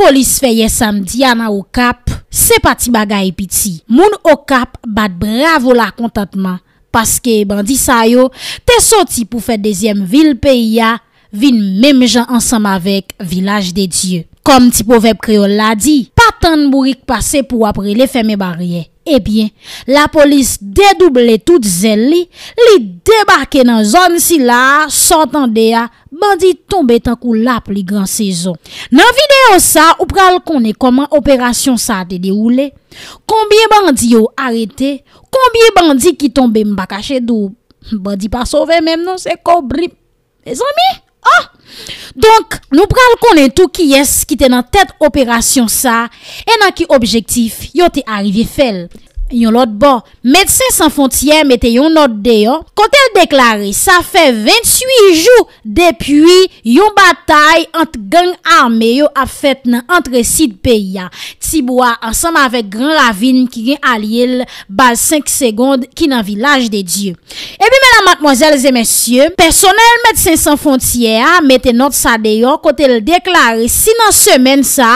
Polis feye samdi ana okap, se pati bagay epiti. Moun okap bat bravo la kontatman, paske bandi sayo, te soti pou fet dezyem vil peyi ya, vin mem jan ansam avek vilaj de Diyo. Kom ti po vep kreol la di, patan mouri kpase pou apri le feme barye. Ebyen, eh la polis dedouble tout zel li, li debake nan zon si la, sotan de ya, bandi tombe tan kou lap li gran sezon. Nan videyo sa, ou pral kone koman operasyon sa de di oule, konbye bandi yo arete, konbye bandi ki tombe mbakache dou, bandi pa sove menm non se kobrip. E zami, ah! Donk nou pral konen tou ki yes ki te nan tet operasyon sa E nan ki objektif yo te arive fel yon lot bo. Metsen San Fontier mette yon lot deyo. Kote el deklare sa fe 28 jou depuy yon batay ant gen arme yo ap fet nan antre sid peya. Tiboua ansanm avek gran la vin ki gen alil bal 5 segond ki nan vilaj eh de Diyo. Ebi mena matmozèl zemensye, personel Metsen San Fontier mette not sa deyo kote el deklare si nan semen sa,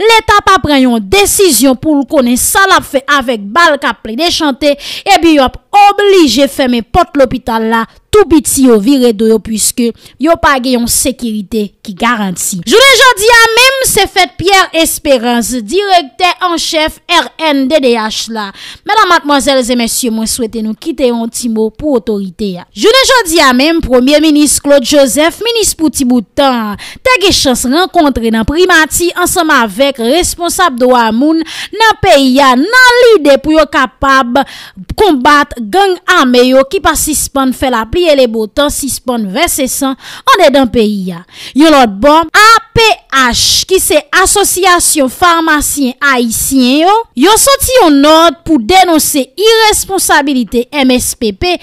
leta pa preyon desisyon pou konen sal ap fe avèk bal kap pli de chante, e bi yo ap oblige feme pot l'opital la. tou biti yo vire do yo pwiske yo page yon sekirite ki garanti. Joune jodi ya mem, se fet Pierre Esperance, direkte an chef RN DDH la. Mèdame, matmozèles et mèsyè, mwen souwete nou kite yon timo pou autorite ya. Joune jodi ya mem, premier menis Claude Joseph, menis pou ti boutan, te ge chans renkontre nan primati ansama vek responsab do amoun nan peyi ya nan lide pou yo kapab kombat geng ame yo ki pasispan fè la pli e le botan sispon vese san ane den peyi ya. Yo lot bom, APH, ki se Asosiyasyon Farmasyen Aisyen yo, yo soti yo not pou denose irresponsabilite MSPP a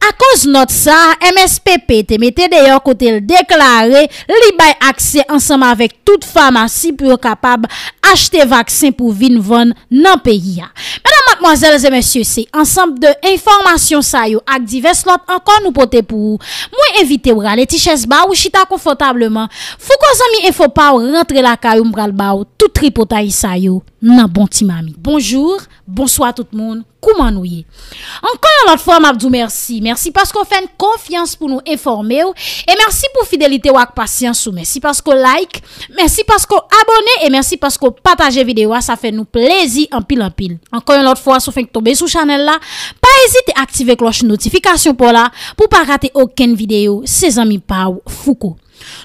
A koz not sa, MSPP te mette deyo kote l deklare li bay akse ansanman vek tout fama si pou yo kapab achte vaksin pou vin von nan peyi ya. Mèdam matmoazèl zè mèsyo se, ansanm de informasyon sayo ak divers lot ankon nou pote pou ou. Mwen evite ou rale ti ches ba ou chita konfotableman. Fou koz ami e fò pa ou rentre la kay ou mbral ba ou tout ripota yi sayo nan bonti mami. Bonjour, bonswa tout moun. Encore une autre fois, je vous remercie. Merci parce qu'on fait une confiance pour nous informer. Et merci pour fidélité ou patience. Merci parce qu'on like. Merci parce qu'on abonne. Et merci parce qu'on partage vidéo. Ça fait nous plaisir en pile en pile. Encore une autre fois, si vous faites tomber sous channel là, pas hésiter à activer cloche notification pour là, pour pas rater aucune vidéo. Ses amis Pau Foucault.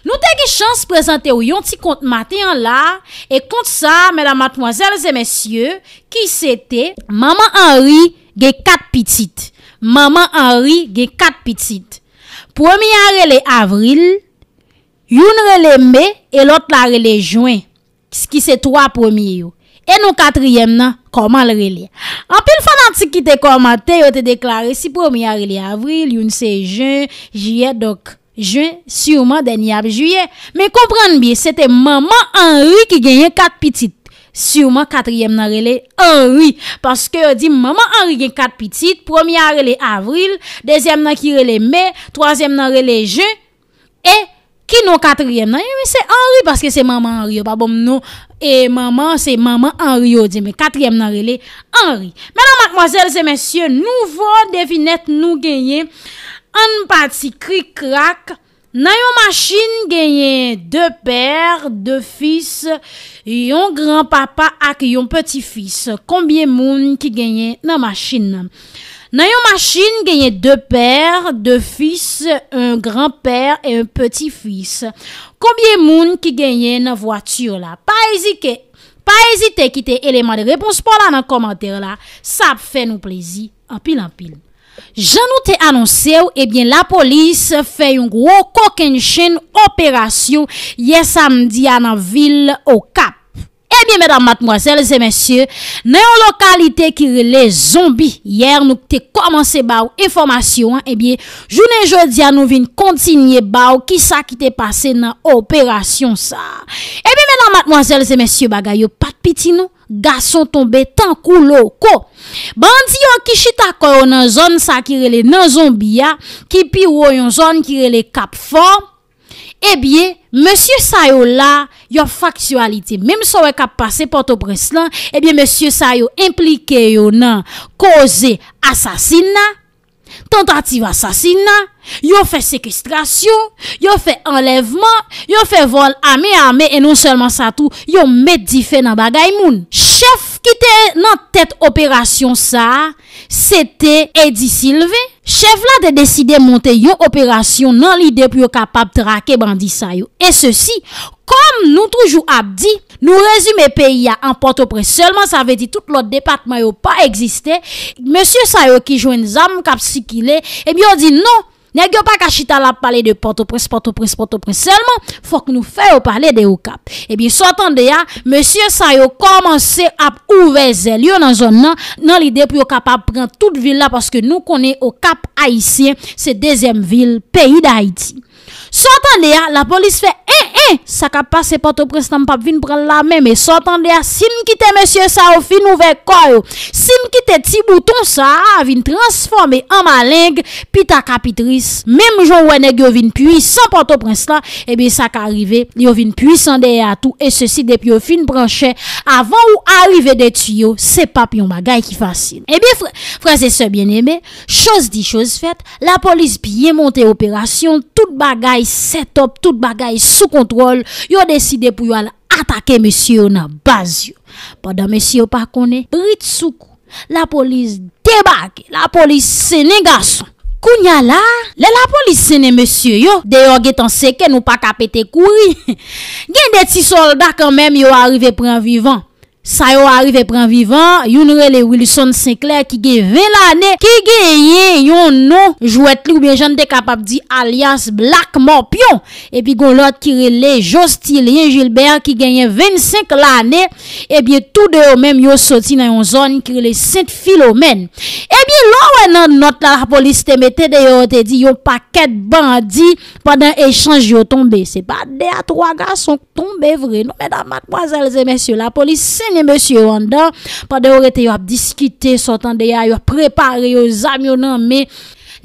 Nou te ge chans prezante ou yon ti kont mati an la E kont sa, mèla matmoazèl zè mèsyè Ki se te, maman anri ge kat pitit Maman anri ge kat pitit Premi anre le avril Youn rele me, e lot la rele jwen Kis ki se 3 premi yo E nou katriyèm nan, koman le rele An pil fanantik ki te koman te, yo te deklare si Premi anre le avril, youn se jwen, jye dok juin, sûrement dernier juillet. Mais comprenez bien, c'était maman Henri qui gagnait quatre petites. Sûrement quatrième nan relais Henri. Parce que dit maman Henri gagne quatre petites. Première relais avril, deuxième dans qui relais mai, troisième dans relais juin. Et qui non quatrième e c'est Henri parce que c'est maman Henri. Pas bon non. Et maman, c'est maman Henri. Dit, mais quatrième relais Henri. Mesdames, mademoiselles et messieurs, nouveau devinette nous gagnons. An pati krik krak, nan yon machin genye de per, de fis, yon gran papa ak yon peti fis. Kombye moun ki genye nan machin nan? Nan yon machin genye de per, de fis, yon gran per, yon peti fis. Kombye moun ki genye nan vwature la? Pa ezite, pa ezite ki te eleman de repons pou la nan komantere la. Sa ap fe nou plezi, an pil an pil. Je nou te anonse ou ebyen eh la polis fe yon gro kok en chen operasyon ye samdi anan vil o kap Ebyen eh menan matmoazel zemesye, nan yon lokalite ki rele zombi Yer nou te komanse ba ou informasyon, ebyen eh jounen jodia nou vin kontinye ba ou ki sa ki te pase nan operasyon sa Ebyen menan matmoazel zemesye bagay yo patpiti nou Gason tombe tan kou lo ko Bandi yon kishita kou yon zon sa kirele nan zon biya Ki pi woy yon zon kirele kap fon E bie, monsye sa yon la, yon faktualite Mem so we kap pase Port-au-Brest lan E bie, monsye sa yon implike yon nan Koze asasina Tentative asasina, yo fe sekistrasyon, yo fe enlevman, yo fe vol ame ame e non selman sa tou yo medife nan bagay moun. Chef ki te nan tet operasyon sa, se te Edi Silve. Chef la de deside monte yo operasyon nan li dep yo kapap trake bandisa yo. E se si, kom nou toujou ap di... Nou rezume peyi ya an Port-au-Prince, selman sa ve di tout lot depatman yo pa egziste, Monsie Saio ki jwen zam kap si ki le, ebi eh yo di nou, ne gyo pa kachita la pale de Port-au-Prince, Port-au-Prince, Port-au-Prince, selman fok nou feyo pale de yo kap. Ebi sou atan de ya, Monsie Saio komanse ap ouveze, liyo nan zon nan lide pou yo kap ap pren tout vil la, paske nou konen yo kap Haitien, se dezem vil, peyi da Haiti. Sotan de ya, la polis fe, e, e, sa ka pase porto presta, mpap vin pran la men, me sotan de ya, sin ki te mesye sa, ou fin ouvek kor, sin ki te ti bouton sa, vin transforme an maling, pi ta kapitris, mem joun wene gyo vin pui, san porto presta, e eh bi sa ka arrive, gyo vin pui, san de ya tou, e se si depi ou fin pranche, avan ou arrive de tuyo, se pap yon bagay ki fasi. E bi, fraze se bieneme, chos di chos fet, la polis piye monte operasyon, tout bagay, setop, tout bagay sou kontrol yo deside pou yo al atake monsiyo yo nan baz yo padan monsiyo yo pa kone, brit soukou la polis debake la polis sene gason kounya la, le la polis sene monsiyo yo deyo getan seke nou pa kapete kouri gen de ti soldat kanmèm yo arive pran vivan Sa yo arive pran vivan Yon re le Wilson Sinclair Ki genye 20 l ane Ki genye yon nou Jouet li ou bien jante de kapap di Alias Black Morpion E pi gon lot ki rele Josti le Yen Gilbert Ki genye 25 l ane E bi tout de ou men Yo soti nan yon zon Ki rele Saint Philomen E bi ouais non note la la polis te mette de yo te di yo paquet bandi pendant échange yo tombe. c'est pas de trois gars sont tombés vre. Non, mesdames, matmoazèl et messieurs la police se monsieur mèsyè yon dan pandan yo rete yo ap diskite de ya, yo préparé yo zam yo nan me.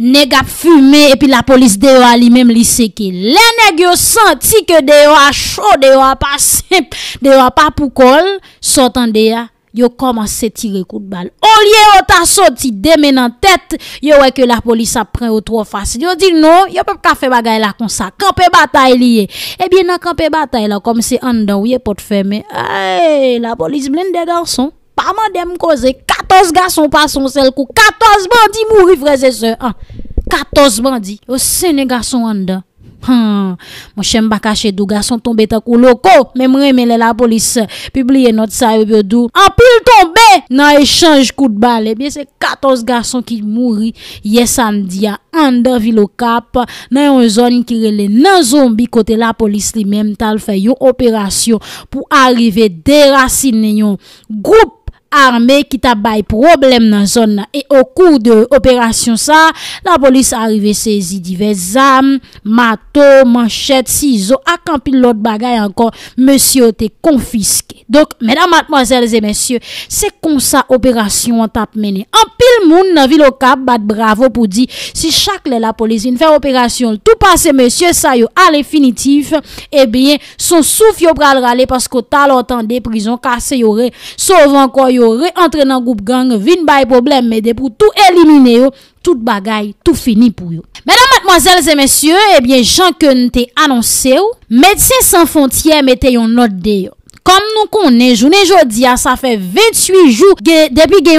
nèg et puis la police de yo li même li séké les nèg yo senti que de yo a chaud de yo a pas simple de yo a pas pour col sortant de Yo koman se tire kout bal. O liye o ta sot ti deme nan tet. Yo wey ke la polis ap pren o tro fasy. Yo di nou. Yo pepe ka fe bagay la kon sa. Kampen batay liye. Ebi eh nan kampen batay la. Kom se andan ou ye pot feme. Ay eh, la polis blende garson. Paman dem kose. 14 garson pason sel kou. 14 bandi mouri freze se. 14 bandi. O sene garson andan. Mwen chen bakache dou gason tombe ta kou loko Men mwen remele la polis Publiye not sa ebe dou Anpil tombe Nan e chanj kout bal Ebyen eh se 14 gason ki mouri Yesandia Ander vilokap Nan yon zon yon kirele nan zon bi Kote la polis li menm tal fe yon operasyon Pou arrive derasine yon Groupe arme ki tabay problem nan zon nan e o kou de operasyon sa la polis arive se zidive zam, mato, manchet si zo ak an pil lot bagay ankon, monsiyo te konfiske dok, mena matmozèlze monsiyo se kon sa operasyon an tap meni, an pil moun nan vilokab bat bravo pou di, si chak le la polis vin fè operasyon tout pase monsiyo, sa yo alè finitif e eh bien, son souf yo pral ralè pasko tal otan deprizon kase yo re, sovan kwa yo yo rentre dans groupe gang, vin bay problème, mais de pour tout éliminer tout bagaille, tout fini pour vous. Mesdames, mademoiselles et messieurs, eh bien, Jean que nous annoncé, Médecins sans frontières mettez une note de nous connaissons. je ça fait ça fait ça 28 jours y a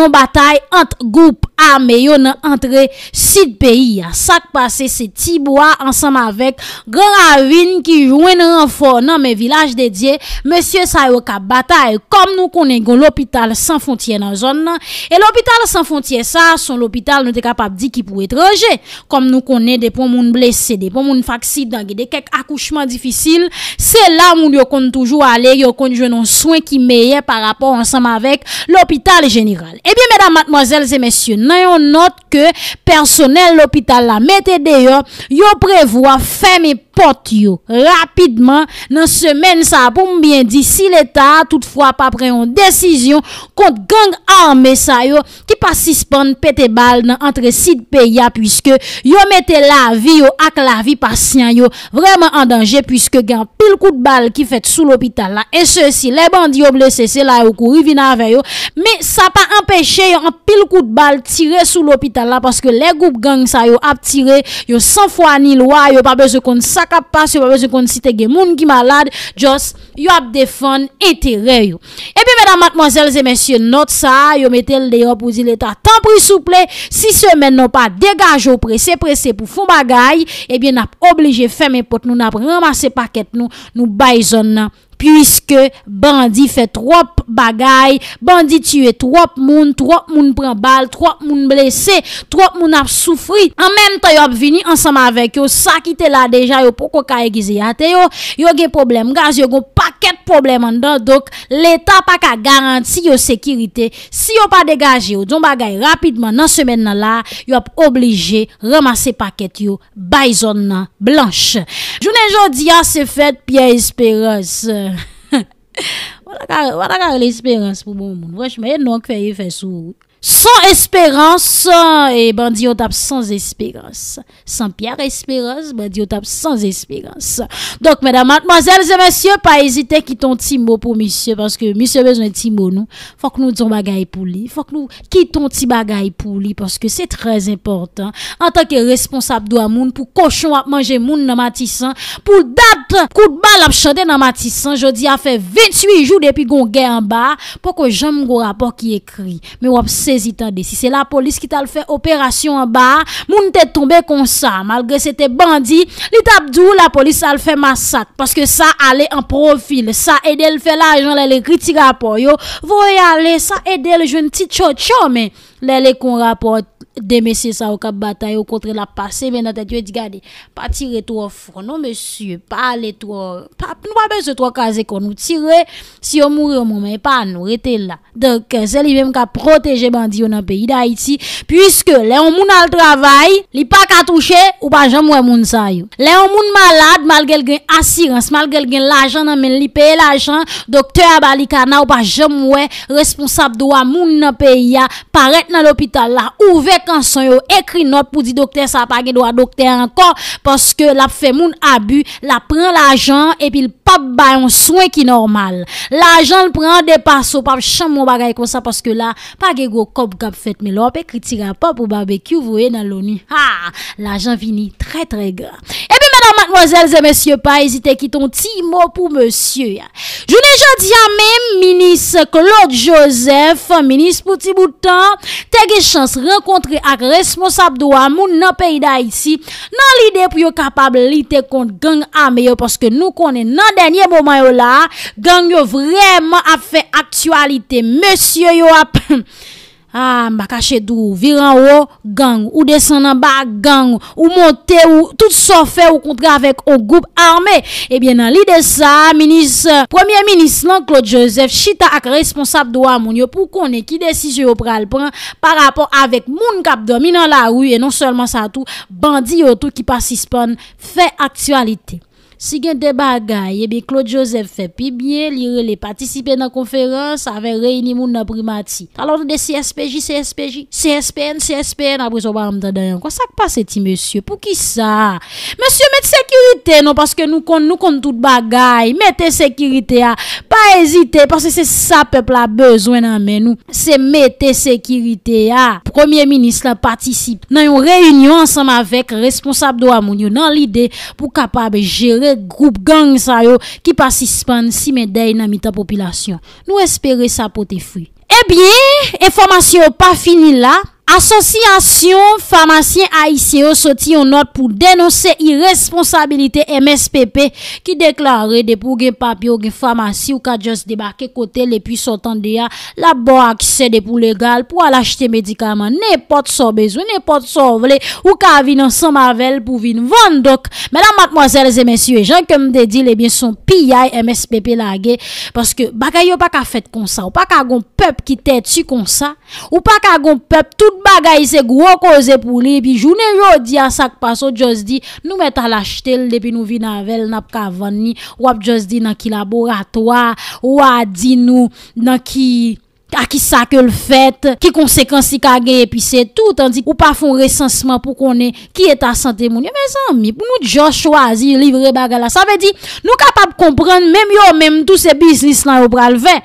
une bataille entre groupes. a meyo nan antre sit peyi a sak pase se tibwa ansanm avek gran avin ki jwen nan renfor nan men vilaj dedye, monsye sa yo ka batay kom nou konen gon l'opital san fontye nan zon nan, e l'opital san fontye sa, son l'opital nou de kapap di ki pou etreje, kom nou konen depon moun blese, depon moun faksid dan gede kek akouchman difisil se la moun yo konen toujou ale yo konen jwenon souen ki meye par rapor ansanm avek l'opital geniral e eh biye mèdam matmozèl zè mèsyon nan On note que personnel l'hôpital la mettez d'ailleurs yo prévoit fermer pot yo rapidman nan semen sa pou mbyen di si l'Etat toutfwa pa preyon desisyon kont gang a ame sa yo ki pa sispon pete bal nan antre sid pe ya pwiske yo mette la vi yo ak la vi pasyan yo vreman an danje pwiske gen pil kou de bal ki fet sou l'opital la e se si le bandi yo blese se la yo kou rivina veyo me sa pa empeshe yo an pil kou de bal tire sou l'opital la paske le goup gang sa yo ap tire yo san fwa ni lwa yo pa bez kon sa akap pa se wap bezon kon si te gen moun ki malad, jos, yo ap defon ete reyo. E pi veda matmazel ze mensyon not sa, yo metel non eh de yo pou zile ta tanpri souple, si semen nou pa degaj ou prese prese pou fou bagay, e bi nap oblije feme pot nou, nap ramase paket nou, nou bayzon nan. puisque bandit fait trop bagay, bandit tué trop moun, trop moun prend balle, trop moun blessé, trop moun a souffri. En même temps, y'a vini ensemble avec eux, ça qui était là déjà yo pour yate yo, yo problème gaz, yo gon problem an dan, dok l'Etat pa ka garanti yo sekirite si yo pa degaje yo, jom bagay rapidman nan semen nan la, yo ap oblige ramase paket yo bayzon nan blanche jounen joun diyan se fet piye esperans wadakare l'esperans pou bon moun, vweshme enon kweye fesou Sans espérance, et eh, bandi au tap sans espérance. Sans pierre espérance, bandi sans espérance. Donc, mesdames, mademoiselles et messieurs, pas hésiter qui ton petit mot pour monsieur, parce que monsieur besoin de petit mot, nous. Faut que nous disons bagaille pour lui. Faut que nous quittons petit bagaille pour lui, parce que c'est très important. En tant que responsable de moun, pour cochon à manger moun dans Matissan, pour date, coup de balle à chanter dans Matissan, a fait 28 jours depuis qu'on guerre en bas, pour que j'aime un rapport qui écrit. Mais, si c'est la police qui t'a fait opération en bas moun te tombé comme ça malgré c'était bandit, li t'a la police a fait massacre parce que ça allait en profil ça aide le fait l'argent les critiques rapport yo voyez aller ça aide le jeune petit chocho mais les les qu'on rapport des messieurs ça au cap bataille au contraire la passer mais dans tête dit regardez pas tirer trop fort non monsieur pas aller trop pas nous pas besoin trois caser qu'on nous tire si on mourir au mais pas nous rester là donc euh, c'est lui même qui a protéger bandi dans pays d'Haïti puisque les on moun al travail li pas qu'à toucher ou pas jamais moun ça yo les on moun malade malgré gain assurance malgré gain l'argent dans même les paye l'argent docteur Balikana ou pas jamais responsable droit moun dans pays paraître dans l'hôpital là ouvert quand yo écrit note pour dire docteur ça pas gen droit docteur encore parce que l'a fait moun abus, la prend l'argent et puis pas ba un soin qui normal. L'argent le prend des passos pas chambre mon bagay comme ça parce que là pas gen gros cop kap fait mais l'op écrit pas pour barbecue voyez dans l'ONU. Ha, l'argent vini très très grand eh Mademoiselles et messieurs, pas hésitez qu'il y ait un petit mot pour monsieur Je ne j'en dis à même, ministre Claude Joseph, ministre Poutiboutan T'es gué chance rencontrer ak responsable d'oie, moun nan peyda ici Nan l'idée pou yo kapab li te kont gang ame yo Parce que nou konen nan denye moment yo la, gang yo vraiment a fait actualité Monsieur yo ap... Ah, ma d'où vire en haut, gang, ou descendant en bas gang, ou monte ou, tout ça fait ou avec avec groupe armé. Eh bien, dans l'idée de ça, ministre, premier ministre, non, Claude Joseph, chita ak responsable do a moun yo pou qui ki décision pral par rapport avec moun kap domi la rue, et non seulement ça tout bandi yo qui ki suspend fait actualité. si gen te bagay, ebi Claude Joseph fe pi bie, li rele patisipe nan konferans ave reyni moun nan primati kalon de CSPJ, CSPJ CSPN, CSPN, apre so ba mta dayan, kwa sa ke pase ti monsye? pou ki sa? monsye mette sekirite non, paske nou kont nou kont tout bagay mette sekirite ah. a pa ezite, paske se sa peple a bezwen nan men nou, se mette sekirite a, ah. premier ministre patisipe, nan yon reyni ansam avek responsab do amoun yo nan lide pou kapabe jere group gang sa yo ki pa sispande si medè nan mita popilasyon. Nou espere sa poti fwi. E eh bie, informasyon pa fini la. Asosyasyon farmasyen A.I.C.O. soti yon not pou denose irresponsabilite MSPP ki deklare de pou gen papyo gen farmasy ou ka just debake kote le puy sotan de ya la bo akise de pou legal pou al achete medikaman. Ne pot so bezou, ne pot so vle ou ka avin an san mavel pou vin vondok. Madame, mademoiselles et messieurs, jen kem de di le bien son piyay MSPP la ge paske baka yo pa ka fet kon sa ou pa ka gon pep ki te tu kon sa ou pa ka gon pep tout bagay se gwo koze pou li, pi jounen ro di a sak pa so, just di nou me tala shtel, depi nou vi navel, nap ka van ni, wap just di naki laboratoa, wadi nou, naki... a ki sa ke l fèt, ki konsekansi ka ge, epi se tout, tandik ou pa fon resansman pou konen ki eta sante moun. Ya me zan, mi pou nou dijon chwa, zi livre bagala, sa ve di, nou kapap kompran, mem yo, mem, tout se bislis lan yo pral ve,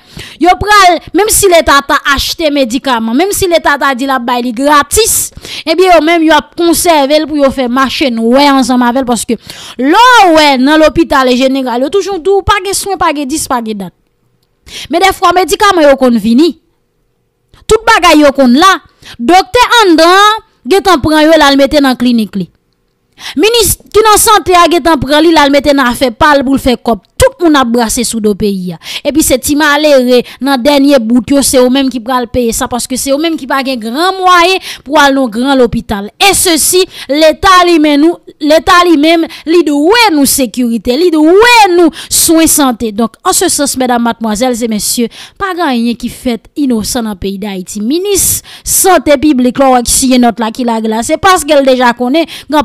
yo pral, mem si le tata achete medikaman, mem si le tata di la bayli gratis, ebi eh yo, mem, yo ap konserve, pou yo fe mache nou we anzama vel, paske lou we nan l'opital genegal, yo toujoun tou, pagge swen, pagge dis, pagge dat. Mede fwa medikama yo kon vini Tout bagay yo kon la Dokte andan Getan pran yo lal meten nan klinik li Ministre qui dans santé a getan pran li la mette nan fait pal pour faire cop. Tout monde a brassé sous le pays Et puis c'est ti dans le dernier bout c'est eux même qui pral payer ça parce que c'est eux même qui pas gagne grand moyen pour aller dans grand l'hôpital. Et ceci l'état lui même nous l'état lui même li doué nous sécurité, li doué nous soins santé. Donc en ce sens mesdames mademoiselles et messieurs, pas rien qui fait innocent dans pays d'Haïti. Ministre santé publique là qui notre là qui la glace c'est parce qu'elle déjà connaît grand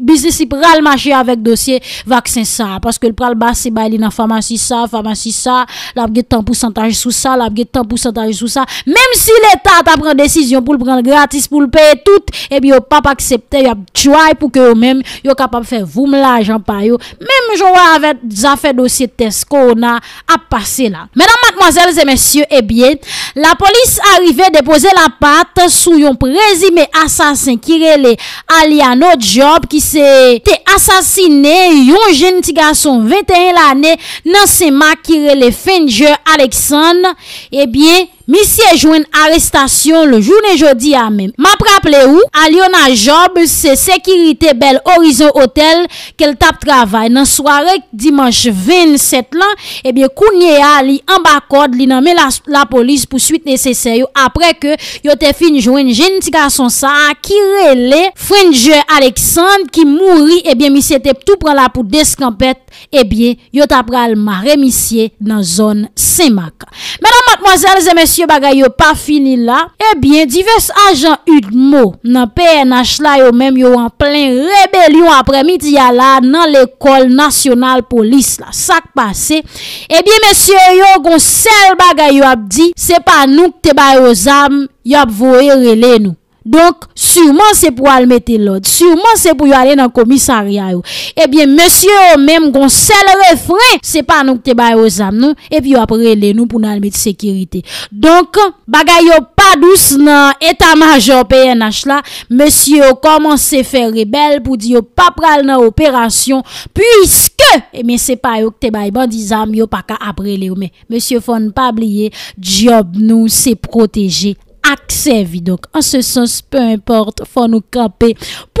bisnis si pral mache avèk dosye vaksin sa, paske l pral bas se bay li nan famasi sa, famasi sa l ap ge tan pousantaj sou sa, l ap ge tan pousantaj sou sa, mèm si l etat ap pran desisyon pou l pran gratis, pou l paye tout, ebi eh yo pap aksepte yo ap tchouay pou ke yo mèm, yo kapap fè voum la, jampay yo, mèm jo wè avèk zan fè dosye test kon a ap pase la. Mèdam matmoazèl zè mèsyè, ebiye, la polis arrivè depose la pat sou yon prezime asasin kirele aliano di ki se te asasine yon jenitiga son 21 la ne nan se makire le fenje Aleksan, ebyen eh misye jwen arrestasyon le jounen jodi a men ma praple ou al yon a job se sekirite bel orizon hotel ke l tap travay nan swarek dimanche 27 lan ebyen kounye a li an bakod li nan me la polis pou suite nese seyo apre ke yote fin jwen jenitika son sa ki rele frendje aleksand ki mouri ebyen misye tep tou prala pou deskampet ebyen yote apral ma remisye nan zon semaka menan matmwazel zeme soukou yo bagay yo pa fini la, ebyen eh divers ajan yud mo nan PNH la yo menm yo an plen rebelyon apre midi ya la nan l'ekol nasyonal polis la sak pase, ebyen eh monsye yo gon sel bagay yo ap di, se pa nouk te bay yo zam, yo ap voe rele nouk Donk, surman se pou al mette lòd, surman se pou yo alè nan komisariya yo. Ebyen, monsye yo mèm gon sel refre, se pa nou kte bay yo zam nou, ebyen apre lè nou pou nan al mette sekirite. Donk, bagay yo pa dous nan Eta Major PNH la, monsye yo koman se fè rebel pou di yo pa pral nan operasyon, pwiske, ebyen se pa yo kte bay ban di zam yo pa ka apre lè yo mè. Monsye yo fon pa blye, job nou se proteje. accès Donc, en ce sens, peu importe, faut nous camper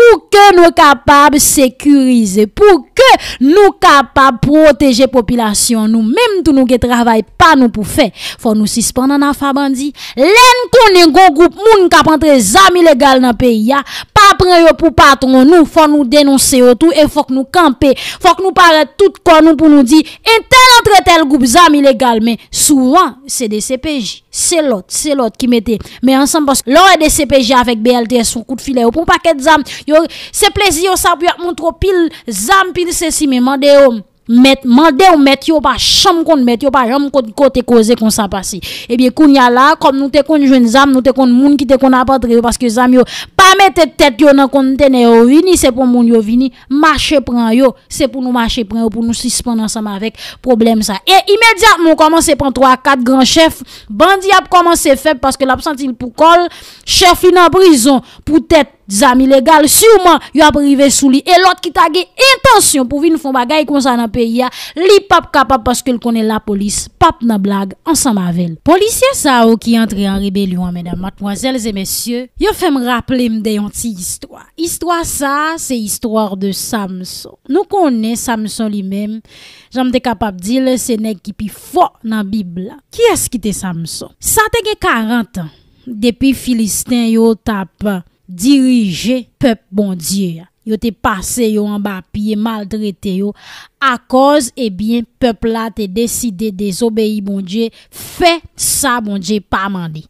pou ke nou kapab sekurize, pou ke nou kapab proteje popilasyon nou, mem tou nou ke travay pa nou pou fe, fò nou sispan nan an faban di, len konen gò goup moun kapantre zanm ilegal nan peyi ya, pa pre yo pou patron nou, fò nou denonse yo tou, e fòk nou kampe, fòk nou pare tout kon nou pou nou di, en tel entre tel goup zanm ilegal, men souan se de CPJ, se lot, se lot ki mette, men ansan pos, lò e de CPJ avèk BLTS ou kout file yo, pou pa ket zanm yo, Se plezi yo sa pyak moun tro pil Zan pil se si Mende yo met yo pa chanm kon met yo Pa jom kote koze kon sa pasi Ebyen koun ya la Kom nou te kon joun zan Nou te kon moun ki te kon apatre Paske zan yo pa mette tet yo nan kontene Yo vini se pon moun yo vini Mache pran yo Se pou nou mache pran Yo pou nou sispon ansam avek Problem sa E imediat moun koman se pon 3-4 gran chef Bandi ap koman se feb Paske l'absentil pou kol Chef li nan brison Pou tet Dizam ilegal, souman yo ap rive sou li. E lot ki tagi intonsyon pou vi nou fon bagay kon sa nan peyi ya. Li pap kapap paske l konen la polis. Pap nan blag, ansan mavel. Polisye sa ou oh, ki entre an rebel yon, mèdèm, matmwazèl zè mèsyè. Yo fèm rapple mdè yon ti istwa. Istwa sa, se istwar de Samson. Nou konen Samson li mèm. Jan mdè kapap di l, se neg ki pi fo nan bib la. Ki as ki te Samson? Sa tege karantan, depi Filistin yo tapan. dirije pep bon diye yo te pase yo an ba piye mal drete yo a koz ebyen eh pep la te deside dezobeyi bon diye fe sa bon diye pa mandi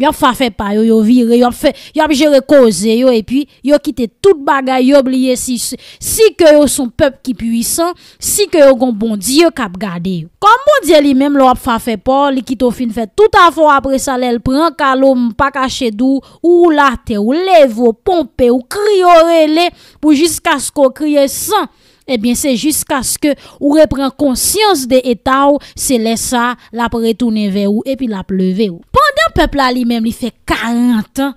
Yo ap fafe pa yo, yo vire, yo ap fè, yo ap jere koze yo, epi yo kite tout bagay, yo oblie si, si ke yo son pep ki puisan, si ke yo gon bondi, yo kap gade yo. Kon bondi li menm lo ap fafe pa, li kite ou fin fè, tout a fò apre sa lèl pran, kalou mpa kache dou, ou ou late ou lèv ou pompe ou kriore lè, pou jiska sko kriye san, ebyen se jiska sko ou repren konsyans de eta ou, se lè sa, la pre toune vè ou, epi la ple vè ou. pepla li menm li fe 40 an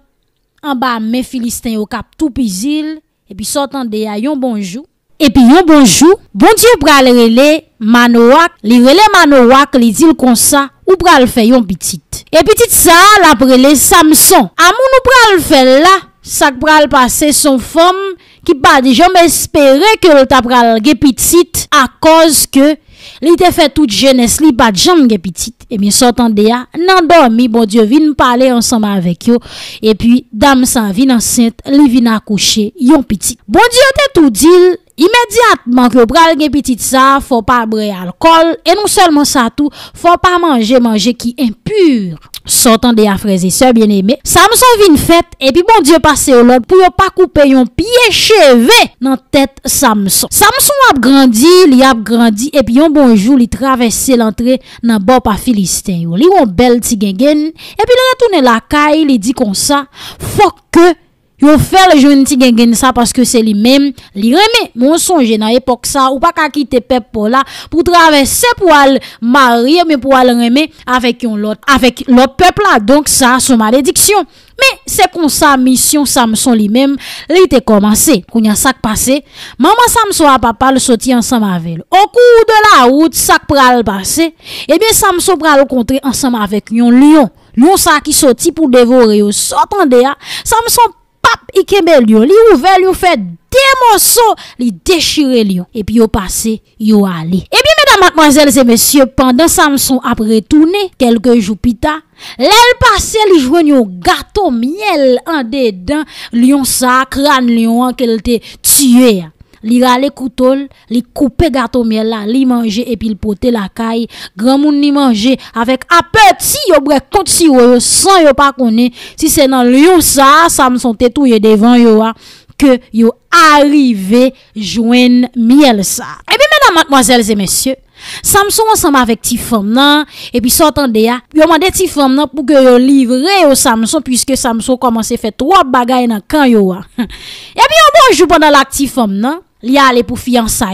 an ba men Filistin yo kap tou pizil, epi sotan de a yon bonjou, epi yon bonjou bonjou pral rele manowak li rele manowak li dil konsa, ou pral fe yon pitit e pitit sa la pral le samson amoun ou pral fe la sak pral pase son fom ki ba di jom espere ke lta pral ge pitit a koz ke li te fe tout jenes li ba jom ge pitit Et bien, sortant de bon Dieu, nous parler ensemble avec yo. Et puis, dame sans vie, enceinte, li vin accoucher, yon petit. Bon Dieu, t'es tout dit, Imediat mank yo pral gen pitit sa, fò pa bre alkol, e nou selman sa tou fò pa manje manje ki impur. Sotan dey afreze, sè bien eme. Samson vin fèt, epi bon diyo pase yo lod pou yo pa koupe yon piye cheve nan tèt Samson. Samson ap grandi, li ap grandi, epi yon bonjou li travesse lantre nan bop a Filistin yo. Li yon bel ti gengen, epi la natounen lakay, li di konsa, fò ke... Yon fèl joun ti gen gen sa paske se li men li remè. Moun sonje nan epok sa ou pa kakite pep pou la pou travè se pou al marie me pou al remè avèk yon lot, avèk lot pep la. Donk sa sou malédiksyon. Mè se kon sa misyon Samson li men li te komanse. Koun yon sak pase maman Samson a papal soti ansam avèl. O kou de la oud sak pral pase ebyen Samson pral kontre ansam avèk yon lion. Lion sa ki soti pou devore yon sotande ya. Samson pap i keme lyon, li ouve, li oufe, de moso, li dechire lyon, epi yo pase, yo ali. Ebi, medan, madman, zelze, mesye, pandan, samson, apre toune, kelke jou pita, lèl pase, li jwen yo gato, miel, an de dan, lyon sa, kran, lyon an, kelte, tuey, an. li rale couteau, li couper gâteau miel là, li manger et puis il poter la caille, grand monde ni manger avec appétit yo bre compte si yo sans yo pas connait, si c'est dans lion ça ça me sont devant yo hein, que yo arrivé joindre miel ça. Et eh puis mesdames mademoiselles et messieurs Samson ensemble avec Tifon nan, et puis sortant il ya, yo mande Tifom nan pour que yo livre au Samson puisque Samson commence faire trois choses dans camp yo. et puis on bonjour pendant la femme, nan, li ale pou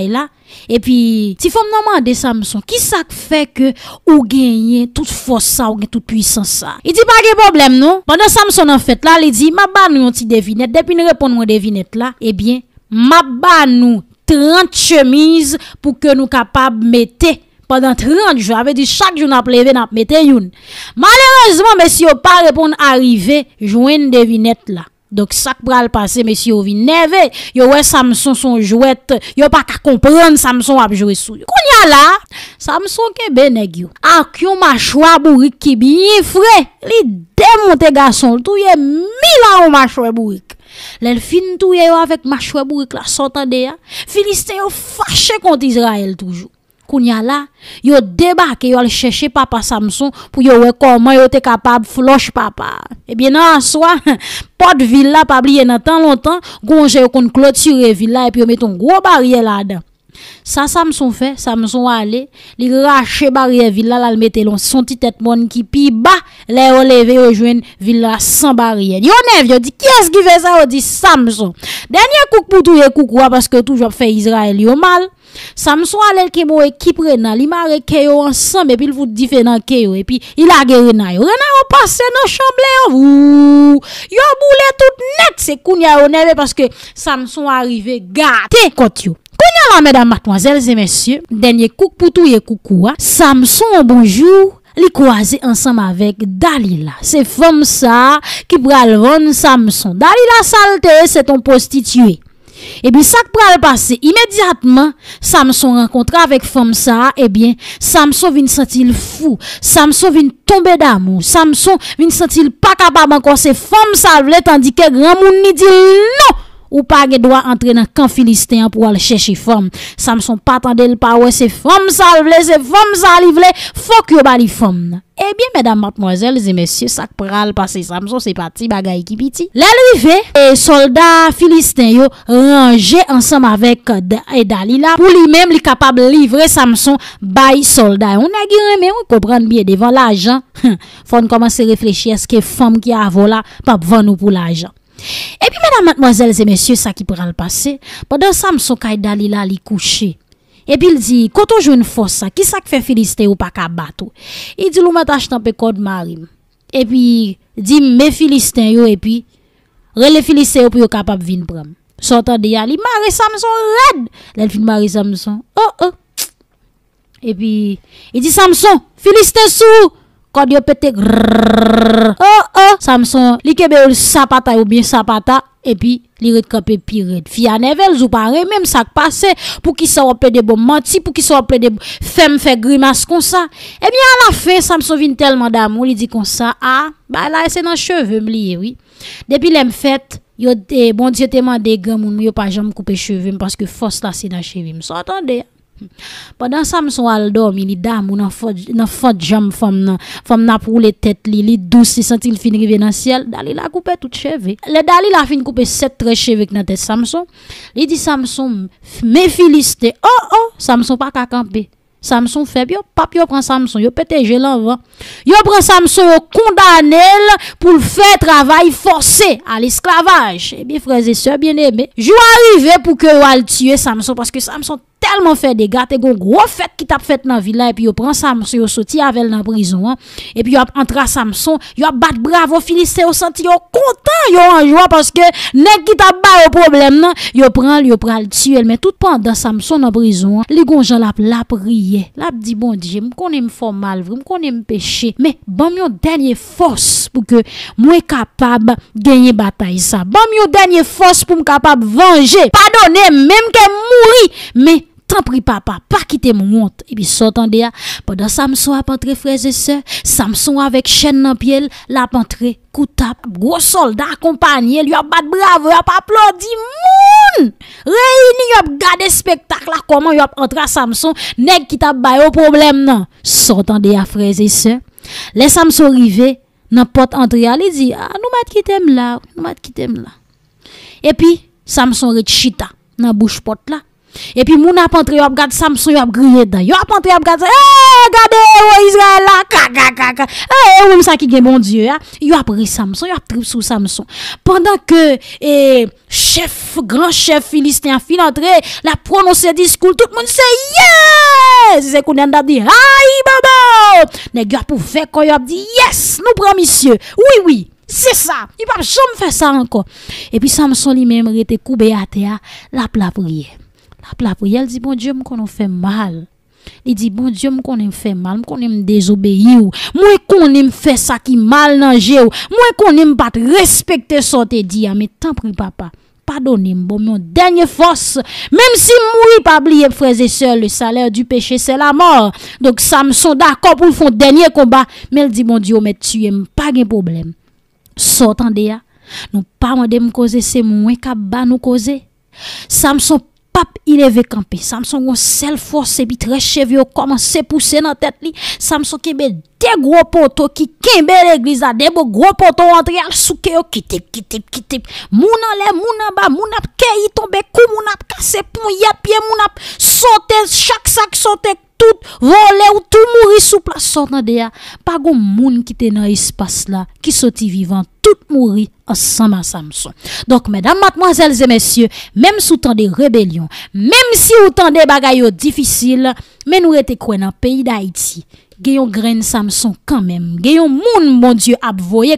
là et puis ti faut me demander Samson, qui ça fait que ou genye toute force ça ou ça. tout dit pas Il dit pas un problème non Pendant Samson en fait là, il dit ma ba nou yon devinette. devinette. Depuis une devinette devinette là, eh bien ma ba nous 30 chemises pour que nous capables mettre pendant 30 jours. Avait dit chaque jour n'a levé n'a mettre une. Malheureusement, monsieur pas répondre arrivé, joindre devinette là. Dok sak pral pase, mesi yo vi neve, yo we Samson son jwet, yo pa ka kompran Samson ap jwesou yo. Konya la, Samson ke beneg yo. Ak yon machwa bourik ki binye fre, li demonte gason, touye milan yon machwa bourik. Len fin touye yo avek machwa bourik la sotan deya, filiste yo fache konti Israel toujou. Koun ya la, yo deba ke yo al chèche papa Samson pou yo wekoman yo te kapab flosh papa. Ebyen eh nan ansoa, pot villa pa bliye nan tan lontan, gonje yo kon klotire villa epi yo meton gro barye la da. Sa Samson fè, Samson wale, li rache barye villa lal metelon, son ti tèt moun ki pi ba, le yo leve yo jwen villa san barye. Yo nev, yo di, kyes ki ve sa, yo di, Samson. Danyan kouk pou tou ye kouk wap aske tou jop fè Israel yo mal, Samson allait qui mo équipe Renan, il mare Keyo ensemble et puis il vous dit dans Keyo et puis il a gué Renan. Renan on passe dans chambre yo, yo boule tout net c'est a on parce que Samson arrivé gâté contre Kounya la mesdames mademoiselles et messieurs, dernier coup pour tout et coucou. Samson bonjour li croisé ensemble avec Dalila. C'est femme ça qui pral Samson. Dalila saleté, c'est ton prostituée. Et bien, ça qui pral passer, immédiatement, Samson rencontre avec femme ça, et eh bien, Samson vient sentir fou, Samson vient tomber d'amour, Samson vient sentir pas capable encore, c'est femme ça tandis que grand monde ni dit non! ou pas qu'il droit entrer dans camp philistin pour aller chercher femme Samson pas attendre pas ouais c'est femme ça vle c'est femme ça vle faut que yo li femme E biye, mèdam matmozèl, zè mèsyè, sak pral pase Samson, se pati bagay ki piti. Lè li ve, soldat Filistin yo ranje ansam avèk da e Dalila pou li mèm li kapab livre Samson bay soldat. On agi remè, on kopran biye devan l'ajan. Fon komanse reflechye, eske fom ki avola, pap vò nou pou l'ajan. E eh biye, mèdam matmozèl, zè mèsyè, sak pral pase, padan Samson kay Dalila li kouchè. Epi li di, koto jwen fos sa, ki sa ke fe Filiste ou pa ka bat ou? I di, lou mataj tanpe kod marim. Epi, di, me Filiste yo, epi, rele Filiste yo pou yo kapap vin pram. Sotan de ya li, mari Samson, red! Lè li fili mari Samson, oh oh! Epi, i di, Samson, Filiste sou! Kodi yo pete grrrrrrrr! Oh oh! Samson, li kebe ou sapata ou bien sapata! Epi, li red kap epi red. Fi anevel, zoupan re, mem sak pase, pou ki sa waple de bom mati, pou ki sa waple de fem fe grimas konsa. Emi, eh an la fe, sa msovin telman damou, li di konsa, a, ah, ba la ese nan cheve mliye, wii. Depi lem fet, yote, eh, bon di yote man degamoun, yopajan mkoupe cheve m, paske fos la se nan cheve m, sotande. que Samson al dormi les dames ou nan fote jam fom nan, fom n'a pou les tet li, li si senti le fin ciel. dali la coupé toute cheve. Le dali la fin couper sept très cheve k nan dit Samson. il dit Samson, mes oh oh, Samson pa camper. Samson fait yo, pap yo Samson, yo peteje vent. Yo prend Samson, yo pour pou travail forcé à l'esclavage. Eh bien Frères et sœurs bien aimés, je arrivé pour que yo al tue Samson, parce que Samson telman fè de gâte, e gon gro fèt ki tap fèt nan vila, e pi yo pran Samson, yo soti avel nan prizon, e pi yo ap entra Samson, yo ap bat bravo, filise yo senti, yo kontan yo anjwa, paske nek ki tap ba yo problem nan, yo pran, yo pral tsyel, men tout pandan Samson nan prizon, li gon jalap lap rie, lap di bon di, m konen m fò malvri, m konen m peche, me, ban myon denye fòs, pou ke mwe kapab genye batay sa, ban myon denye fòs pou m kapab vange, padone, mem ke m mouri, me, Kan pri papa, pa kite moun mont. E pi sotan de ya, poda Samson ap entre freze se. Samson avek chen nan piel, la ap entre kouta. Gwo solda akompanyel, yop bat brave, yop aplodi moun. Reini yop gade spektak la, koman yop entre a Samson. Neg kita bayo problem nan. Sotan de ya freze se. Le Samson rive, nan pot entre ya. Le di, nou mat kite moun la, nou mat kite moun la. E pi, Samson rechita nan bouche pot la. Et puis, moun ap entrés yo ap gade Samson, yo ap grillé dedans. Yo ap entre, yo ap gade, eh, gade, eh, oh, Israël ah, ka ka ka Eh, ou ça qui gen bon Dieu, hein? Yo ap Samson, yo ap trip Samson. Pendant que, eh, chef, grand chef philistin fin entré, la prononce discours, tout le monde c'est yes! C'est qu'on a dit, aïe, babo Nèg yo pour faire quoi, yo dit, yes, nous prenons monsieur. Oui, oui. C'est ça. Il va jamais faire ça encore. Et puis Samson lui-même était coupé à terre, la pla prière la prière, elle dit bon Dieu, me fait mal. Il dit bon Dieu, me aime fait mal, me connais me désobéir. Moi qu'on me fait ça qui mal dans mal. Moi ne me pas respecter ce que dis, mais tant pis papa. Pardonnez-moi, mon dernier force. Même si mourir, pas oublier, frères et sœurs, le salaire du péché, c'est la mort. Donc, Samson d'accord pour le fond, dernier combat. Mais il dit, mon Dieu, mais tu aimes pas de problème. sort de nous pas de me causer, c'est moi qui nous causer. Ça pap ve campé Samson gon sel force bi tre chevio yo pousser dans tête. li. Samson kebe de gros poteaux ki kembe l'église. De bo gros poto entre al souke yo kitip, kitip, kitip. Moun en le, moun en ba, moun ap tombe kou, moun ap kase pon pied, moun ap sauter chaque sac sauter tout volé ou tout mourir sous place sortant de pas moun qui était dans espace là qui sortit vivant tout mourir ensemble à Samson donc mesdames mademoiselles et messieurs même sous temps de rébellion même si ou temps des difficile, difficiles mais nous sommes dans dans pays d'Haïti Gayon grain Samson quand même. Gayon moun mon Dieu a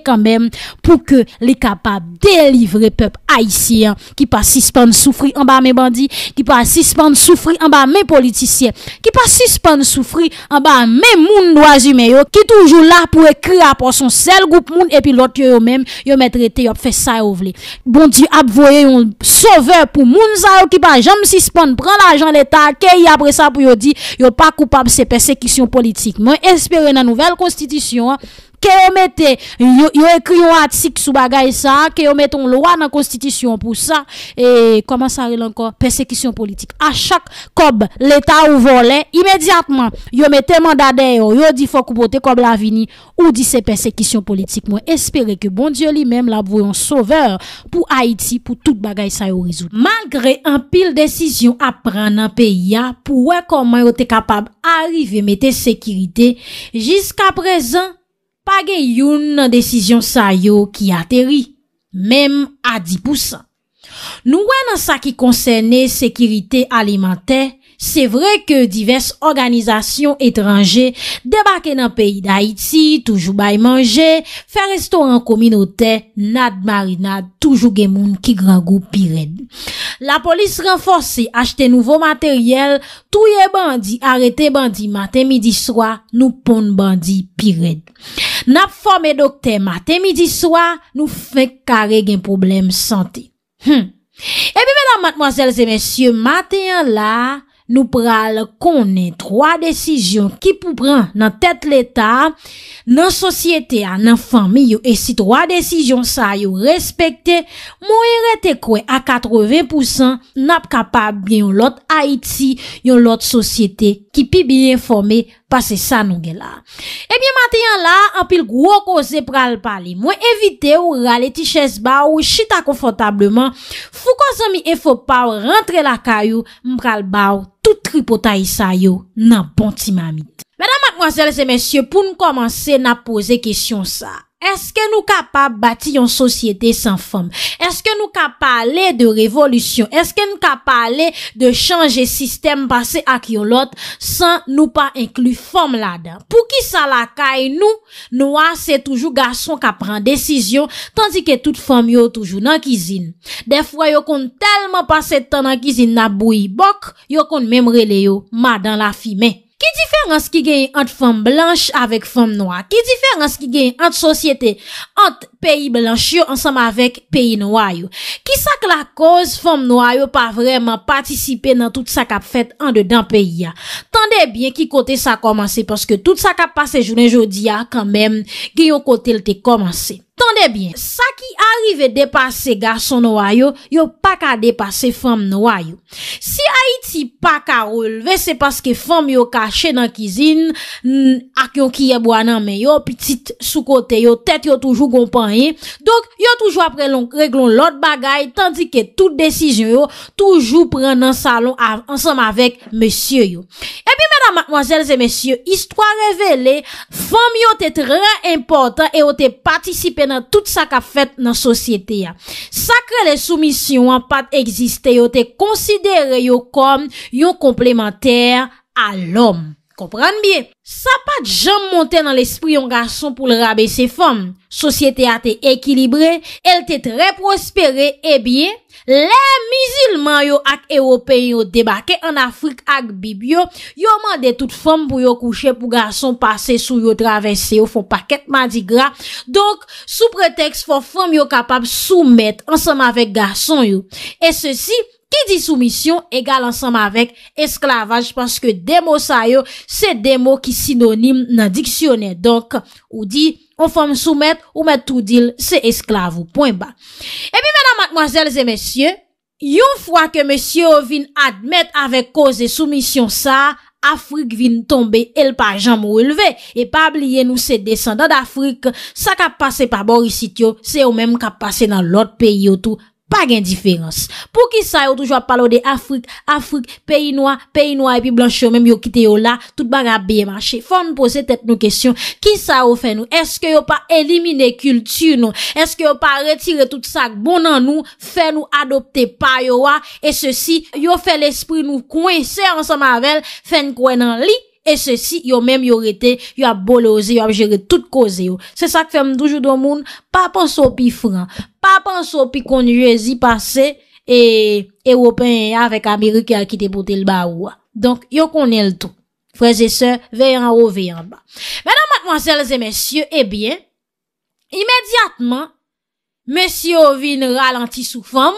quand même pour que les capables délivrer peuple haïtien qui pas suspend souffrir en bas mes bandits, qui pas suspend souffrir en bas mes politiciens, qui pas suspend souffrir en bas mes moun droits humains qui toujours là pour écrire pour son seul groupe moun et puis l'autre yo même yo mettre yo fait ça yo vle. Bon Dieu a un sauveur pour moun ça qui pas jamais suspend. prend l'argent l'état, après ça pour yo dit yo pas coupable ces persécutions politiques. espere nan nouvel konstitisyon Ke yo mette, yo ekriyon atik sou bagay sa, ke yo metton lwa nan konstitisyon pou sa, e koman sa relanko persekisyon politik. A chak kob l'Etat ou volen, imediatman, yo mette mandadeyo, yo di fokou pote kob la vini, ou di se persekisyon politik. Mwen espere ke bon diyo li menm la bouyon soveur pou Haiti, pou tout bagay sa yo rizout. Malgre an pil desisyon apren nan peyi ya, pou wè koman yo te kapab arive mette sekirite, jiska prezen, pa gen yon nan desisyon sa yo ki ateri, mem a 10%. Nou wè nan sa ki konsene sekirite alimentè, se vre ke divers organizasyon etranje debake nan peyi da Iti, toujou bay manje, fe restoran kominote, nad marinad, toujou gemoun ki grangou pired. La polis renforsi achete nouvo materyel, touye bandi, arete bandi, maten midi swa, nou pon bandi pired. Mwenye, Nap fome dokte maten midi swa, nou fek kare gen problem sante. Hm. E bi menan matmoazelze mensyo, maten la, nou pral konen 3 desijon ki pou pran nan tet leta, nan sosyete an nan fome yo esi 3 desijon sa yo respekte, moun e rete kwe a 80% nap kapab yon lot Haiti, yon lot sosyete ki pi bi informe Pase sa nou gela. Ebyen matenyan la, apil kou wakose pral pali. Mwen evite ou rale ti ches ba ou chita konfotableman. Fou konzomi e fopaw rentre la kayo, mpral ba ou toutri pota isa yo nan bonti mamit. Mwenan matenyan la, pou nou komanse nan pose kesyon sa. Eske nou ka pa bati yon sosyete san fom? Eske nou ka pa ale de revolusyon? Eske nou ka pa ale de chanje sistem pase ak yon lot san nou pa inklu fom la dan? Pou ki sa la kay nou, nou a se toujou gason ka pran desisyon, tandi ke tout fom yo toujou nan kizin. Defwa yo kon telman pase tan nan kizin na bouy bok, yo kon memre le yo ma dan la fime. Ki diferans ki gen yon fòm blanche avèk fòm noua? Ki diferans ki gen yon sòsiyete ant peyi blanche yon ansam avèk peyi noua yon? Ki sak la koz fòm noua yon pa vreman patisipe nan tout sa kap fèt an de dan peyi ya? Tande bien ki kote sa komanse paske tout sa kap pase jounen jodi ya kanmèm gen yon kote lte komanse. Tande bien, sa ki arrive depase gason nou a yo, yo pa ka depase fom nou a yo. Si Haiti pa ka oulve, se paske fom yo ka che nan kizin ak yon kiye boan nan men yo, pitit soukote yo, tet yo toujou gompanye. Dok, yo toujou apre long reglon lout bagay tandi ke tout desiz yo toujou pren nan salon ansam avek mesye yo. E pi, mèdam, mwazèlzè, mesye, histwa revele, fom yo te trè importan e yo te patisipe nan tout sa ka fet nan sosyete ya sakre le soumisyon wapat egziste yo te konsidere yo kom yo komplementer al om Kompran biye, sa pa jom monte nan l'espri yon gason pou l rabese fom. Sosyete a te ekilibre, el te tre prospere, e biye, le mizilman yo ak Europe yo debake an Afrik ak Bibyo, yo mande tout fom pou yo kouche pou gason pase sou yo travesse yo fon paket madigra. Donk, sou preteks fon fom yo kapab soumet ansam avek gason yo. E se si... Ki di soumisyon, egal ansanm avek esklavaj. Panse ke demo sa yo, se demo ki sinonim nan diksyonen. Donk, ou di, ou fòm soumet, ou met tout dil, se esklavou. Poin ba. E bi menan matmoazèlze mesyè, yon fwa ke mesyè vin admèt avek koze soumisyon sa, Afrik vin tombe el pa janm ou elve. E pa blie nou se descendant d'Afrik, sa ka pase pa bor isityo, se ou menm ka pase nan lot peyi yo tou. Pag indiférense, pou ki sa yo toujwa palo de Afrik, Afrik, peyi noa, peyi noa, epi blanche yo menm yo kite yo la, tout baga B.M.H. Fon pou se tep nou kesyon, ki sa yo fè nou, eske yo pa elimine kultur nou, eske yo pa retire tout sa bonan nou, fè nou adopte pa yo wa, e se si yo fè l'esprit nou kwen se ansa mavel, fè nou kwen nan li, E se si yo mèm yo rete, yo ap boloze, yo ap jere tout koze yo. Se sa k fèm doujou do moun, pa panso pi fran. Pa panso pi konjou e zi pase, e wopan ya vek Ameri ki a kite bote l ba ou. Donk, yo konen l tou. Freze se, veyan ou veyan ba. Mèdèm ak mwansèl zè mèsyè, ebyen, imèdiatman, mèsyè yo vin ralanti sou fèm,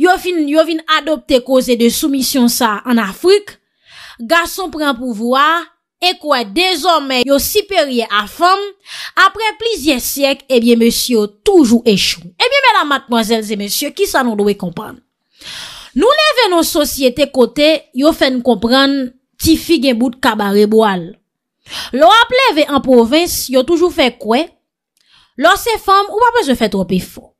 yo vin adopte koze de soumisyon sa an Afrik, Gason pren pouvwa, ekwe dezome yo siperye a fam, apre plizye syek, ebyen eh monsiyo toujou echou. Ebyen eh mèdam matmazelze monsiyo, ki sa nou dowe kompran? Nou ne ve non sosyete kote, yo fen kompran, ti fi gen bout kabare boal. Lo ap leve an provins, yo toujou fe kwe? Lo se fam, ou apre se fe tropi fò?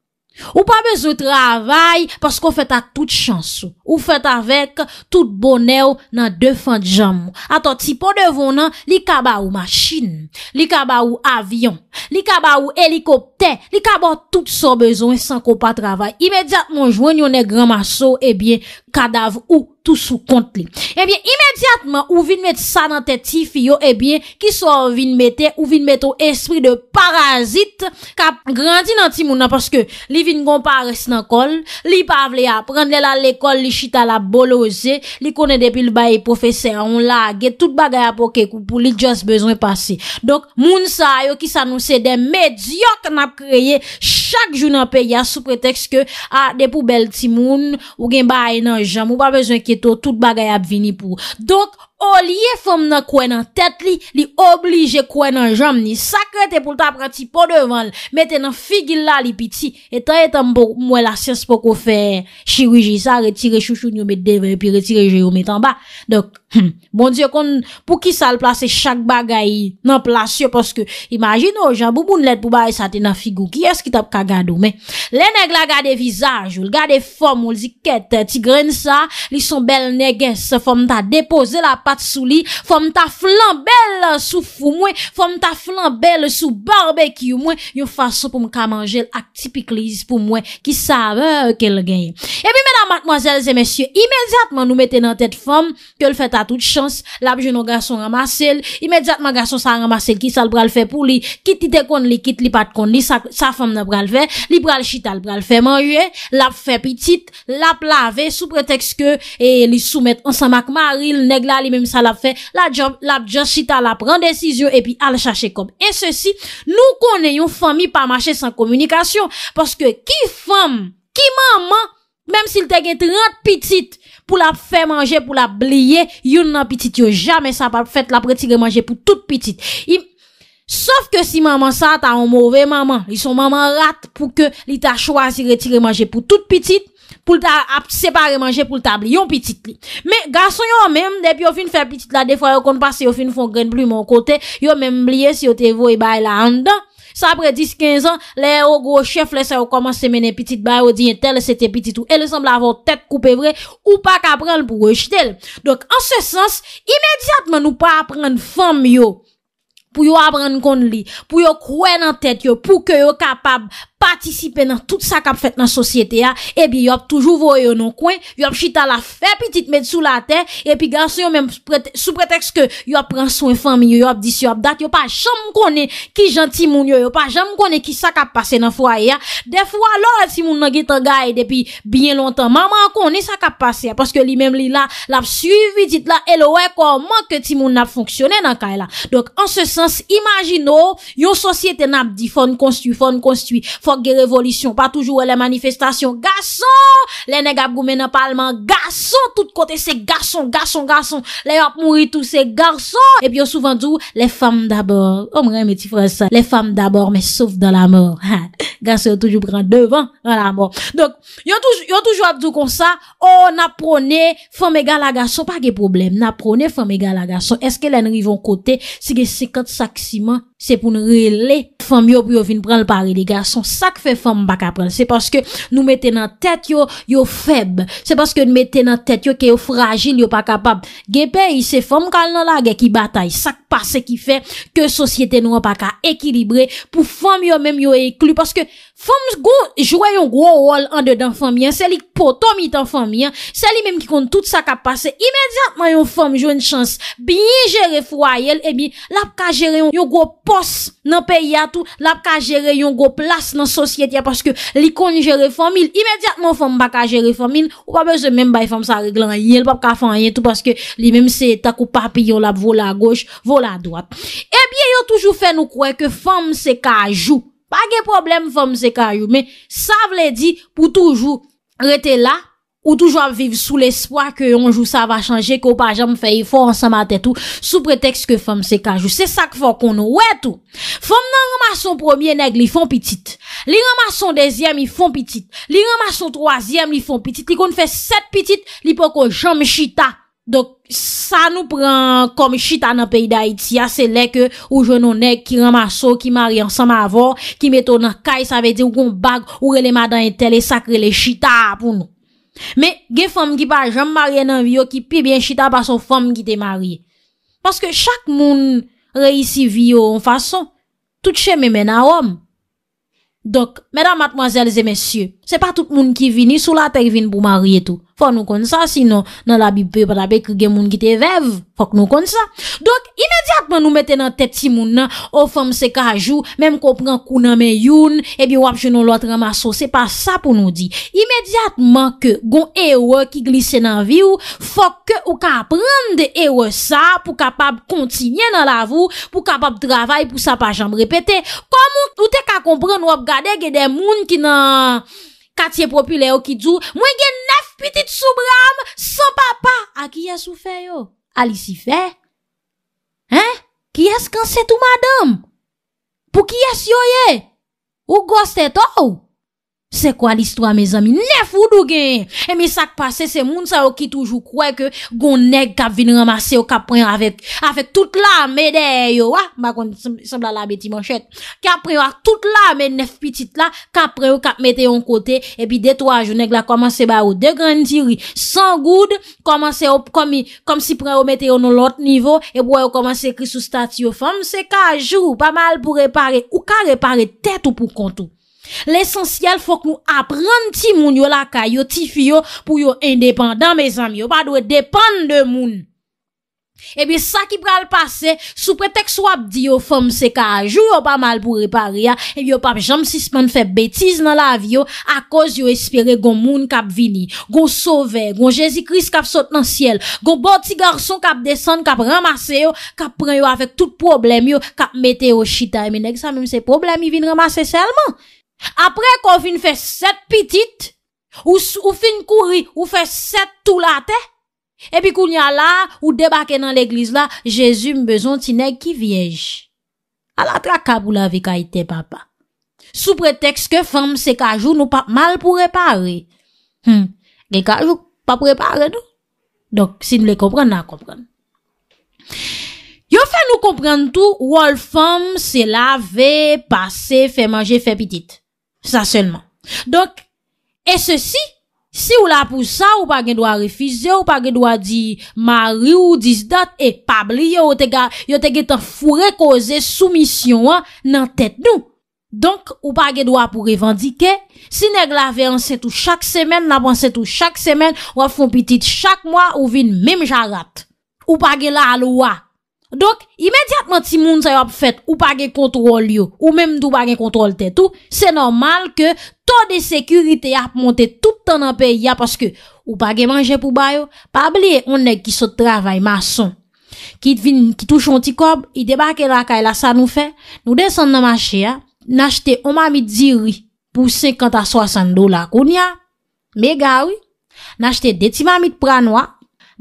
Ou pa bezo travay Pas kon fet a tout chansou Ou fet avek tout bonew Nan defan jamou Atot si pon devon nan Li kaba ou machin Li kaba ou avyon Li kaba ou elikopte Li kaba ou tout sou bezon e San kon pa travay Imediatman jwen yon e gran maso Ebyen kadav ou tout sou kont li. Ebyen, eh imediatman ou vin met sa nan tet ti fiyo, ebyen, ki so vin mette, ou vin mette ou espri de parazit ka grandi nan ti moun nan, paske li vin gom pa res nan kol, li pa vle a prende la l'ekol, li chita la boloze, li konen depil bayi profese, a on lage, tout bagay a poke, pou li just bezon e pase. Donk, moun sa yo ki sa nou se den medyok nan kreye chak jou nan pe, ya sou preteks ke a ah, depou bel ti moun, ou gen bayi nan jam, ou ba bezon ki To tout bagay ap vini pou Donk O liye fom nan kwen nan tet li Li oblige kwen nan jam ni Sakre te pou ta prati po devan Meten nan figil la li piti E ta etan mwen la sese pou ko fe Chiruji sa Retire chouchou nyo met devan Pi retire jayou metan ba Donk Hmm. bon diyo kon pou ki sa l plase chak bagay nan plase yo poske imajino jan bouboun let pou baye sa te nan figou ki eski tap kagado me le neg la gade vizaj ou l gade fom ou l ziket eh, ti gren sa li son bel neges fom ta depose la pat sou li fom ta flan bel sou fou mwen fom ta flan bel sou barbeki ou mwen yon fason pou m kamanje l ak tipik li zis pou mwen ki save ke l genye e bi mena matmoazelze mesye imediatman nou meten nan tet fom ke l feta a tout chans, l ap jeno gason ramase l, imedjatman gason sa ramase l ki sa l bral fe pou li, kitite kon li, kit li pat kon li, sa fom na bral fe, li bral chita l bral fe manje, l ap fe pitit, l ap lave, sou preteks ke li soumet an sa makmari, l negla li mem sa l ap fe, l ap jon chita l ap randecizyon, e pi al chache kom. E se si, nou konen yon fomi pa mache san komunikasyon, paske ki fom, ki maman, mem si l te gen 30 pitit, pou la fè manje, pou la blye, yon nan pitit yo. Jamè sa pa fèt la prétire manje pou tout pitit. Sòf ke si maman sa, ta an mouvè maman, yon maman rat pou ke li ta chwazire tire manje pou tout pitit, pou lta ap separe manje pou lta blye, yon pitit li. Mè, gason yon mèm, depi yon fin fè pitit la, defwa yon kon pas se yon fin fon gren pli mò kote, yon mèm blye si yon te vo yon bay la an dan. Sa apre 10-15 an, lè ou gwo chef lè sa ou komanse menen pitit bay ou diyen tel sete pitit ou. Elè sembl avon tet koupe vre ou pa kaprenl pou rejtel. Dok an se sens, imediatman ou pa aprenl fom yo pou yo aprenl kon li. Pou yo kwen an tet yo pou ke yo kapab. Partisipe nan tout sa kap fet nan sosyete ya Ebi yo ap toujou vwoye yo nan kwen Yo ap chita la fe pitit met sou la ten Epi garse yo menm sou preteks ke Yo ap pran swen fami yo Yo ap dis yo ap dat Yo pa jom kone ki janti moun yo Yo pa jom kone ki sa kap pase nan fwa ya Defwa lor si moun nan gitan gaye depi Bien lontan Maman koni sa kap pase ya Paske li menm li la La ap suivi dit la E lo wey kon manke ti moun nan ap fonksyone nan kaye la Donk an se sens Imagino Yo sosyete nan ap di Fon konstwi, fon konstwi, fon konstwi Gye revolisyon, pa toujou wè lè manifestasyon Gasson, lè nè gab gou mè nan palman Gasson, tout kote se gasson Gasson, gasson, lè yo ap mouri tout se gasson E pyo souvan djou Lè fam d'abor, omre mè ti fwè sa Lè fam d'abor, mè souf dan la mor Gasson toujou pran devan Dan la mor Yon toujou ap djou kon sa O, oh, na prone fam egan la gasson Pa ge problem, na prone fam egan la gasson Eske lè nou yon kote Se gè sekant sak siman Se pou nou relè fèm yo pou yo vin pran l pari li gason. Sak fè fè fèm baka pran. Se paske nou mette nan tèt yo yo feb. Se paske nou mette nan tèt yo ke yo fragil yo pa kapab. Ge pe yi se fèm kal nan la ge ki batay. Sak pa se ki fè ke sosyete nou wapaka ekilibre. Pou fèm yo menm yo e klou. Paske... Fom jwè yon gwo wòl an de dan fòm yon, se li potom itan fòm yon, se li mèm ki kon tout sa kap pase, imediatman yon fòm jwè yon chans, e bi nye jere fò a yel, ebi lap ka jere yon gwo pos nan peyatou, lap ka jere yon gwo plas nan sosyetya, paske li kon jere fòm yil, imediatman fòm baka jere fòm yil, wap bezè mèm bay fòm sa reglan yel, wap ka fòm yil, tout paske li mèm se tak ou papi yon lap vola goch, vola doat. Ebi yon toujou fè nou k pa ge problem fòm se kajou, men sa vle di pou toujou rete la, ou toujou aviv sou l'espoi ke yonjou sa va chanje, ko pa jom fe yifon an sa matè tou, sou preteks ke fòm se kajou, se sak fò kon wè tou, fòm nan remason premier neg li fon pitit, li remason dezyem li fon pitit, li remason troasyem li fon pitit, li kon fè set pitit, li poko jom chita, dok, Sa nou pran kom chita nan peyi da iti, a se lek ou jo nou nek ki ramaso, ki mari ansam avon, ki meto nan kay, sa ve di ou goun bag, ou releman dan ente, le sakre le chita pou nou. Me, ge fom ki pa jom mari nan vyo ki pi bien chita pa son fom ki te mari. Paske chak moun reisi vyo an fason, tout cheme mena om. Dok, medan matmoazelze mesye, se pa tout moun ki vini, sou la pervin pou mari eto. kon nou kon sa, sino nan la bibe, pa la be, ki gen moun ki te vev, fok nou kon sa. Dok, imediatman nou mette nan teti moun nan, ou fom se ka jou, menm kon pran kou nan men youn, ebi wap jenon lout ramaso, se pa sa pou nou di. Imediatman ke, gon ewe ki glise nan viw, fok ke ou ka prende ewe sa, pou kapab kontinye nan la vou, pou kapab travay, pou sa pa jenm repete. Kom ou te ka kompran, wap gade gen den moun ki nan... Katye popile yo ki djou, mwen gen nef pitit sou bram, son papa. A ki yas ou fe yo? A li si fe? Hen? Ki yas kanset ou madam? Po ki yas yo ye? Ou gos te tou? Se kwa li sto a me zami? Nef ou dou genye? E mi sak pase se moun sa ou ki toujou kwe ke Gon neg kap vin ramase ou kap pren avet Avet tout la me deyo Wa? Ma kon sembla la beti manchet Kap pren avet tout la me nef pitit la Kap pren ou kap mette yon kote E pi detwa jonek la komanse ba ou De gran diri San goud Komanse ou komi Komanse yon komanse ki sou stati ou fam Se ka jou Pa mal pou repare Ou ka repare Tet ou pou kontou L'esensyel fok nou ap rande ti moun yo la ka yo, ti fiyo pou yo independant me zami yo, pa dwe depande de moun. Ebi sa ki pral pase, sou preteks wap di yo fom se ka ajou yo pa mal pou ripari ya, ebi yo pap jam sisman fè betiz nan la vyo a koz yo espere gon moun kap vini, gon sove, gon Jezi Kris kap sot nan siel, gon bon ti garson kap desan, kap ramase yo, kap pran yo avèk tout problem yo, kap meteo chita. Emi neg sa mèm se problem yi vin ramase selman. Apre kon fin fe set pitit, ou fin kouri, ou fe set tout la te, epi kon ya la, ou debake nan l'eglise la, jesu mbezon ti neg ki viej. A la tra kabou la vi ka ite papa. Sou pretext ke fam se kajou nou pa mal pou repare. Hmm, ge kajou pa prepare nou. Donk, si nou le komprende, nan komprende. Yo fe nou komprende tou, wol fam se la ve pase fe manje fe pitit. Sa selman. Donk, e se si, si ou la pou sa, ou pa gen do a refize, ou pa gen do a di ma ri ou dis dat, e pabli, yo te gen tan fure koze soumisyon nan tet nou. Donk, ou pa gen do a pou revendike, si neg la veyanset ou chak semen, nabanset ou chak semen, wafon pitit chak mwa ou vin mem jarat. Ou pa gen la aloua. Dok, imediatman ti moun sa yo ap fèt ou pa gen kontrol yo, ou mèm d'ou pa gen kontrol te tou, se normal ke to de sekurite ya ap monte tout an apè ya paske ou pa gen manje pou bayo. Pabliye, onèk ki sot travay mason, ki tou chon ti kob, i debake lakay la sa nou fe, nou desan nan manche ya, nan chete o mamit ziri pou 50 a 60 dola koun ya, me ga wè, nan chete deti mamit pran wè,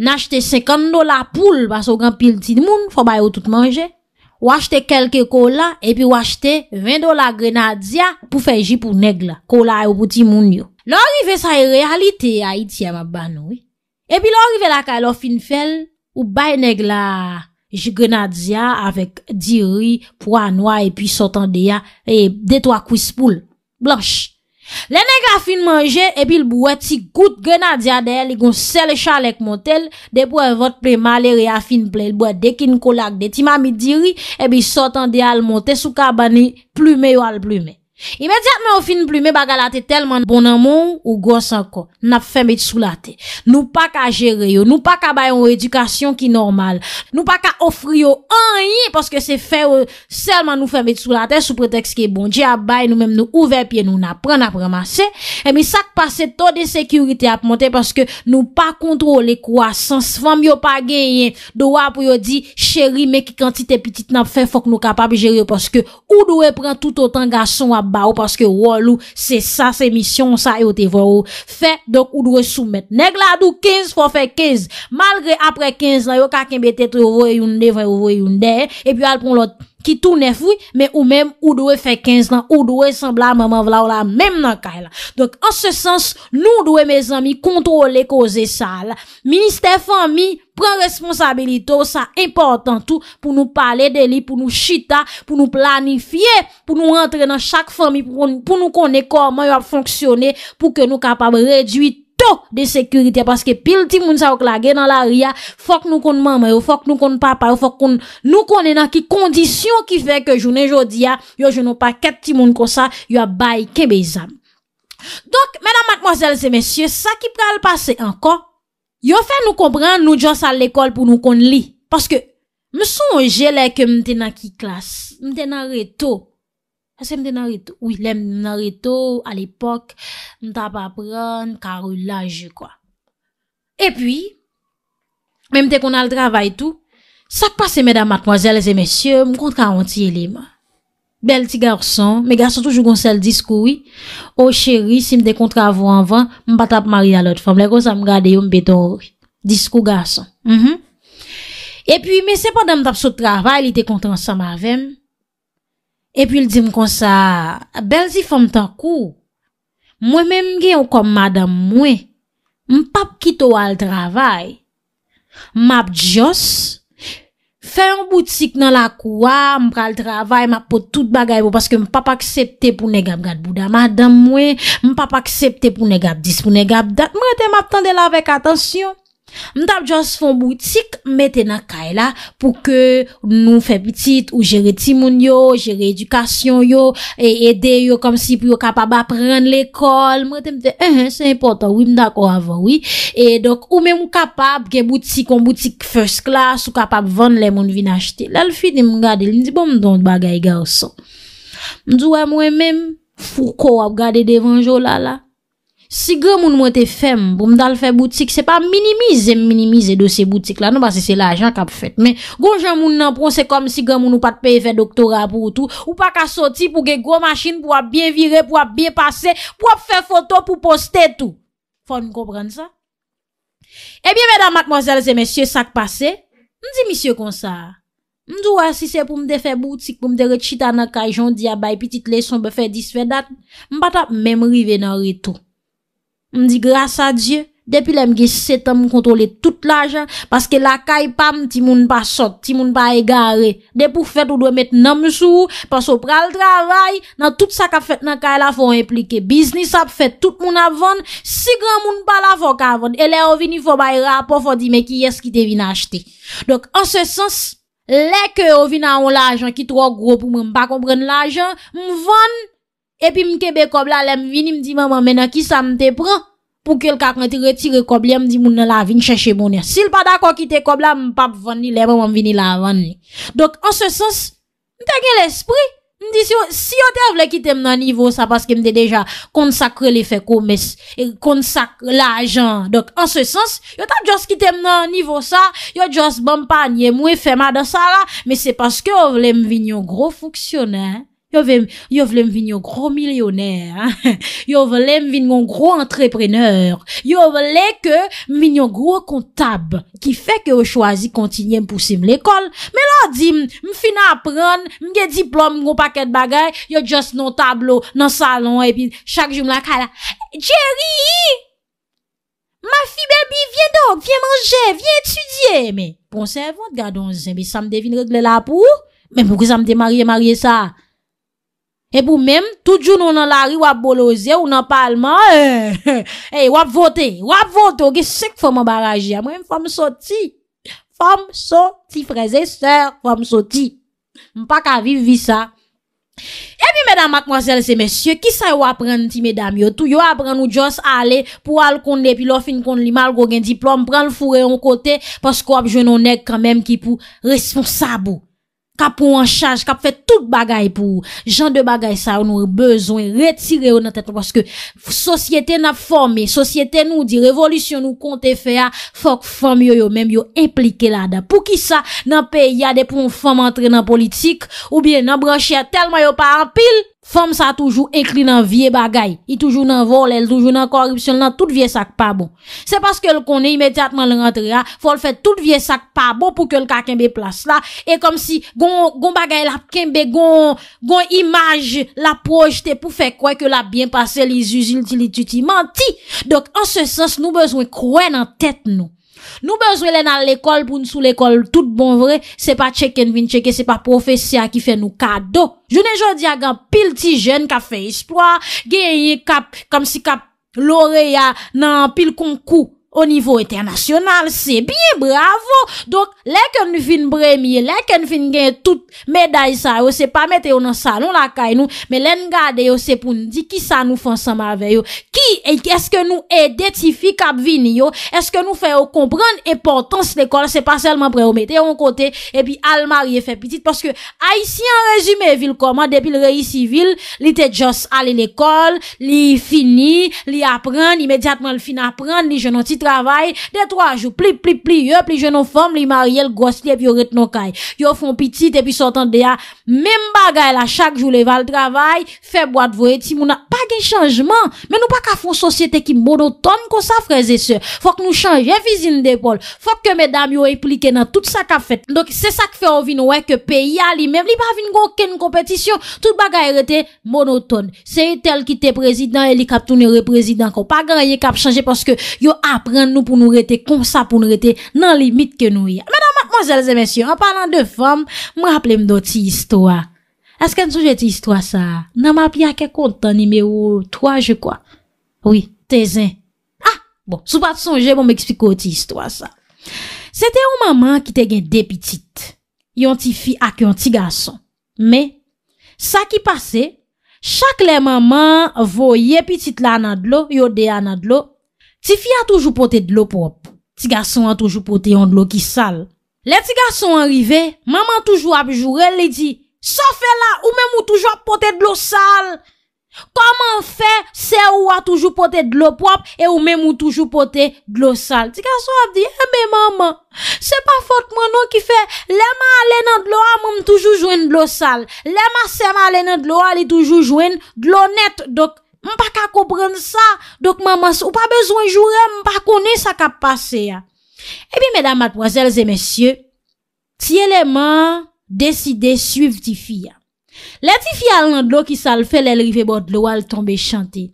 Nache te 50 dola poule baso gen pil ti moun, fwa bay ou tout manje. Wache te kelke kola, epi wache te 20 dola grenadze ya pou feji pou negla. Kola e ou pou ti moun yo. Lò rive sa e realite a iti ya mabano. Epi lò rive la ka lo fin fel, ou bay negla grenadze ya avek di ri, pou anwa epi sotan de ya, e detwa kouis poule. Blansh. Lè nèk a fin manje, epi l bwè ti gout gena diya deyè li goun sel chalek motel, depwè e vot pre malè re a fin ple, l bwè dekin kolak de ti mamidiri, epi sotan deyè al montè sou kabani plume yo al plume. imediat men ou fin plume bagalate telman bonan moun ou gos anko nap fe met sou late nou pa ka jere yo, nou pa ka bayon edukasyon ki normal, nou pa ka ofri yo anye, poske se fe selman nou fe met sou late sou pretext ki e bon, diya bay nou menm nou ouver piye nou nap pren ap ramase e mi sak pase to de sekurite ap monte poske nou pa kontrole kwa sans fam yo pa genyen dowa pou yo di, cheri meki kantite petite nap fe fok nou kapab jere yo poske ou do e pren tout otan gason wap ba ou paske wò lou se sa se misyon sa yo e te vò ou. Fè, dok ou dwe soumet. Neg la dou 15 fò fè 15. Malgrè apre 15 nan yo kakin bete te vò yon devre vò yon devre e pi alpon lot... ki tou ne fwi, men ou men ou do e fe 15 nan, ou do e sembla maman vla ou la, men nan kay e la. Donk, an se sens, nou do e me zami kontrole koze sa la. Ministè fami, pran responsabilito, sa importantou, pou nou pale de li, pou nou chita, pou nou planifiye, pou nou rentre nan chak fami, pou nou kone koman yo ap fonksyone, pou ke nou kapab reduite, Yo, de sekurite, paske pil ti moun sa wak lage nan la ria, fok nou kon mamay, fok nou kon papay, fok nou kon ena ki kondisyon ki fe ke jounen jodi ya, yo jounen pa ket ti moun konsa, yo bay kebe izan. Dok, menam matmozèl, se mèsyè, sa ki pral pase ankon, yo fè nou kompran nou djonsa l'ekol pou nou kon li, paske msou mwen jelè ke mtena ki klas, mtena reto. Se mte nan reto, ou lèm nan reto, al epok, mta pa pran, karou laje, kwa. E pi, mte kon al travay tou, sak pa se mèdam matmoazèl, zè mèsyè, m kontra an ti elèm. Bel ti garsan, mè garsan toujou gonsèl diskou, ou oh, chéri, si mte kontra avou anvan, m patap mari alot fòm. Lè kon sa m gade yon bèton ori, diskou garsan. E pi, mè se pa dèm tap sou travay, li te kontran sa mavem. Epi l di m kon sa, belzi fom tan kou, mwen menm gen yon kom madam mwen, m pap kitow al travay, m ap jos, fe yon boutik nan la kouwa, m pra al travay, m ap pot tout bagay pou, paske m pap aksepte pou ne gab gad bouda, madam mwen, m pap aksepte pou ne gab dis, pou ne gab dat, m rete m ap tande la vek, atensyon. Mwen tap jwa se fon boutik, mette na kay la pou ke nou fe pitit ou jere timoun yo, jere edukasyon yo, e ede yo kom si pou yo kapab apren l'ekol. Mwen temte, ehe, eh, se importan, mwen tako avan, oui. E, dok, ou men mwen kapab gen boutik, kon boutik first class, ou kapab van lè moun vin achete. La, l'fi de mwen gade, lindibon mwen don bagay gawson. Mwen zwa mwen men, foukou ap gade devan jola la. Si gen moun mwen te fem pou m dal fe boutik, se pa minimize minimize dosye boutik la, nou basi se la ajan kap fet. Men, goun jen moun nan pron se kom si gen moun ou pat peye fe doktora pou ou tou, ou pa ka soti pou ge goun machine pou ap bien vire, pou ap bien pase, pou ap fe foto pou poste tou. Fon m konpren sa? Ebyen eh mwen dan makmozalze men sye sak pase, m di misye kon sa, m dwa si se pou m de fe boutik, pou m de rechita nan kajon, di abay, pitit leson, befe disfe dat, m pat ap memrive nan reto. M di, grasa Diyo, depi la m ge setan m kontrole tout l ajan, paske la kay pa m ti moun pa sot, ti moun pa e gare. Depi pou fèt, ou dwe met nan m sou, paske ou pral travay, nan tout sa ka fèt nan kay la fò implike. Biznis ap fèt, tout moun ap vèn, si gran moun pa la fò ka vèn. E le o vini fò bay rapò, fò di me ki yes ki te vin achete. Dok, an se sens, le ke o vina ou l ajan ki trok gro pou m pa kompren l ajan, m vèn. Epi mkebe kob la, lem vini, mdi maman mena ki sa mte pran pou kelka kwen te retire kob li, mdi moun la vini chache moun ya. Sil pa dako ki te kob la, mpap vani, lem mwen vini la vani. Dok, an se sens, mte gen l'esprit, mdi si yo, si yo te vle kitem nan nivou sa, paske mte deja konsakre le fekou mes, e konsakre la ajan. Dok, an se sens, yo ta jos kitem nan nivou sa, yo jos bampanye mwen fema da sa la, me se paske yo vle mvini yo gro foksyonè, eh. Yo vle m vin yo gro milyoner, yo vle m vin yo gro entreprener, yo vle ke m vin yo gro kontab ki fe ke yo chwazi kontinye m pousim l'ekol. Me la di m fina apran, m gen diplom, m gen paket bagay, yo just nan tablo, nan salon, e pi chak joum la kala. Jerry, ma fi bebi, vye dog, vye manje, vye etudye. Me, ponservant, gadonzen, me sa m devin regle la pou, me pou ki sa m demarye, marye sa. E pou mèm, tout joun ou nan lari wap boloze ou nan palman, eh, eh, wap vote, wap vote, ouge sèk fò mèm baraje, mèm fò mèm sò ti, fò mèm sò ti freze, sèr, fò mèm sò ti, mèm pa ka vivi sa. E pi mèdam ak mwasele se mèsye, ki sa yo apren ti mèdam yo tou, yo apren nou jòs ale pou al konde, pi lò fin konde li mal go gen diplò, mèm pran l fure yon kote, paskò ap joun ou neg kèmèm ki pou responsabou. ka pou an chanj, ka pou fet tout bagay pou, jan de bagay sa, ou nou e bezon, e retire ou nan tet, woske, sosyete nan fome, sosyete nou di, revolisyon nou kont e fe a, fok fome yo yo, men yo implike la da, pou ki sa, nan pe yade pou an fome, antre nan politik, ou bien nan branche a tel, man yo pa an pil, Fom sa toujou inkri nan vie bagay, i toujou nan vol, el toujou nan korupsyon, nan tout vie sak pa bo. Se paske bon. l konen imediatman l rentrea, fol fet tout vie sak pa bo pou ke l kakenbe plas la, e kom si gon bagay la kenbe, gon imaj la projete pou fe kwe ke la bien pase, li zuzil, li tuti, man ti. Dok an se sens nou bezwen kwen nan tet nou. Nou bezwe le nan l'ekol pou n sou l'ekol tout bon vre, se pa cheke n vin cheke, se pa profese a ki fe nou kado. Jounen joun di agan pil ti jen ka fe ispwa, gen ye kap kom si kap l'ore ya nan pil kon kou. O nivou internasyonal, se bien bravo. Donk, lèkèn vin bremiye, lèkèn vin gen tout meday sa yo, se pa mette yo nan salon la kay nou, me lèn gade yo, se pou di ki sa nou fonsan ma veyo. Ki, e kèske nou edetifi kabvini yo, e ske nou fè yo komprende eportans l'ekol, se pa selman preyo mette yo an kote, e pi al marye fè pitit. Paske, ay si an rezume vilkoma, depi l rey si vil, li te jos ale l'ekol, li fini, li apren, imediatman l fin apren, li jenon tit, travay, dey 3 jou, pli pli pli yo, pli jenon fom, li marye l gos li ep yo ret non kay, yo fon pitit epi sotan dey a, menm bagay la chak jou le val travay, feb wad vo eti mou na, pa gen chanjman men nou pa ka fon sosyete ki monoton kon sa freze se, fok nou chanje vizin dey bol, fok ke medam yo eplike nan tout sa kap fet, donk se sa ke fe ovine wek, ke pe ya li, menm li pa avine gwen ken kompetisyon, tout bagay rete, monoton, se e tel ki te prezident, e li kap toune re prezident kon, pa gen ye kap chanje, poske yo ap rend nou pou nou rete, kon sa pou nou rete, nan limit ke nou yè. Mèdame, mòzèl zè, mèsyè, an palan de fòm, mwen aple mdò ti històa. Eske n soujè ti històa sa? Nan m api a ke kontan, nime ou, toa je kwa. Oui, te zè. Ah, bon, sou pat son jè, mwen bon, m ekspliko ti històa sa. Sè te ou maman ki te gen depitit, yon ti fi ak yon ti gason. Mè, sa ki pase, chak le maman, vò yè pitit lanadlo, yò de yanadlo, Ti fi a toujou pote dlo pop, ti gason a toujou pote yon dlo ki sal. Le ti gason a rive, maman toujou ap jure, li di, sa fe la, ou mè mou toujou ap pote dlo sal. Koman fe, se ou a toujou pote dlo pop, e ou mè mou toujou pote dlo sal. Ti gason ap di, e eh, mè maman, se pa fote moun nou ki fe, lè ma alè nan dlo a, mè mou toujou jwen dlo sal. Lè ma se ma alè nan dlo a, li toujou jwen dlo net, dok. Mpa ka kompren sa, dok mamans ou pa bezwen jure, mpa kone sa ka pase ya. Ebi, medan matmwazelze, mesye, tiyeleman, deside, suif ti fi ya. Le ti fi al nan do ki sal fele, elrive bot lo al tombe chante.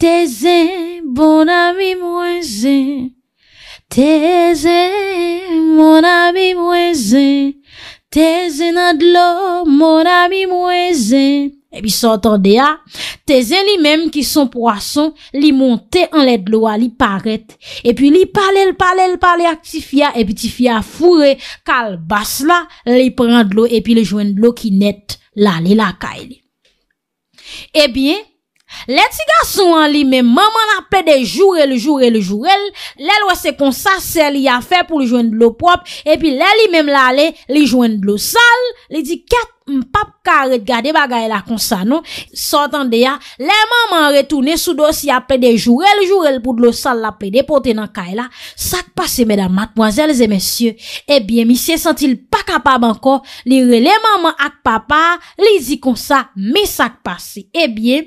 Teze, bon ami mwese. Teze, mon ami mwese. Teze nan do, mon ami mwese. Epi sa otande a, tezen li menm ki son poason li monte anle dlo a li paret, epi li pale pale pale ak ti fya epi ti fya fure kal bas la li pren dlo epi li jwen dlo ki net la li laka e eh li. Epi e. Le ti ga sou an li me maman apede jurel, jurel, jurel Le lwese kon sa se li a fe pou li jwen dlo prop E pi le li mem la le, li jwen dlo sal Li di ket mpap ka red gade bagay la kon sa nou Sotan de ya, le maman retoune sou dosi apede jurel, jurel Pou dlo sal la apede pote nan kay la Sak pase medan matmoazelze men sye E biye mi se sentil pa kapab anko Li re le maman ak papa Li di kon sa mi sak pase E eh biye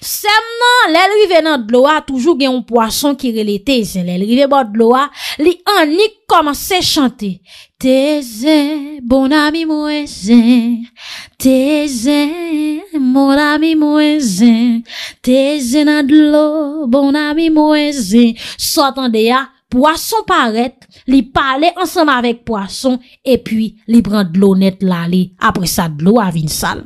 Sem nan lèl rive nan dlo a, toujou gen yon poason ki rele tezen, lèl rive ban dlo a, li an ni koman se chante, Tezen, bon ami mwenzen, tezen, mor ami mwenzen, tezen nan dlo, bon ami mwenzen, sotan deya, ah, Poason paret, li pale ansan avèk poason, epi li pran dlo net lale apre sa dlo avin sal.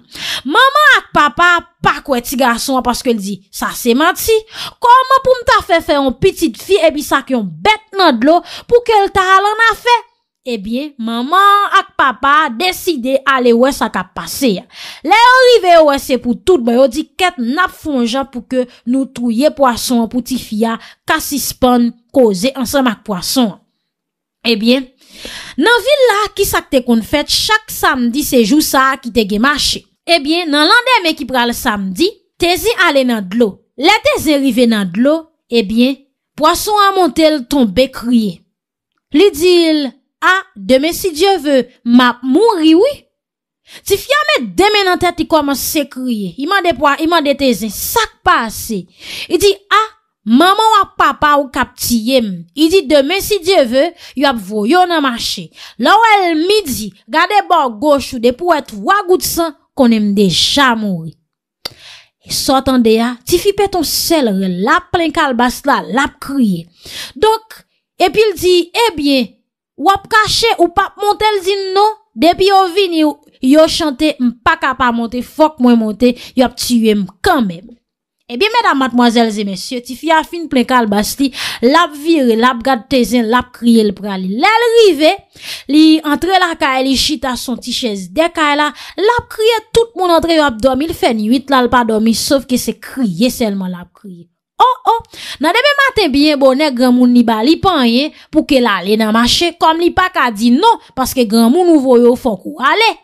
Maman ak papa pakwe ti gason apaske li di, sa se mati. Koman pou mta fe fe yon piti fi, epi sa ki yon bet nan dlo pou ke lta alan afe? Epi, maman ak papa deside ale wè sa ka pase ya. Le yon rive wè se pou tout bè, yo di ket nap fonja pou ke nou truye poason pou ti fia kasi spon, koze ansan mak poason an. Ebyen, nan vil la ki sak te kon fèt, chak samdi sejou sa ki tege mache. Ebyen, eh nan lande me ki pral samdi, tezi ale nan dlo. Le tezi rive nan dlo, ebyen, poason an montel tonbe kriye. Li di il, a, deme si dje vwe, map moun riwi. Ti fya me deme nan tèt, ti koman se kriye. Iman de poan, iman de tezi, sak pa ase. I di, a, Maman wap papa ou kap tiye ah, eh non. m. I di, demen si diye ve, yo ap voyo nan mache. La ou el midi, gade bò gòsh ou depou et wagout san, konem de chamou. E sotan de ya, ti fi peton sel, yo lap plen kal bas la, lap kriye. Dok, epil di, ebyen, wap kache ou pap montel zin nou, depi yo vini, yo chante, mpa kapa monte, fok mwen monte, yo ap tiye m kanmèm. Ebi mèdam matmoazèl zè mèsyo, ti fia fin plen kal bas li, lap vire, lap gad tezen, lap kriye l pralil. Lèl rive, li antre la kae, li chita son ti chèz de kae la, lap kriye tout moun antre yo ap domi, l fen yuit la l pa domi, sauf ke se kriye selman lap kriye. Oh oh, nan demè matin biyen bonè, gran moun ni ba li panye pou ke la le nan mache, kom li pa ka di non, paske gran moun nou voyo fok ou ale.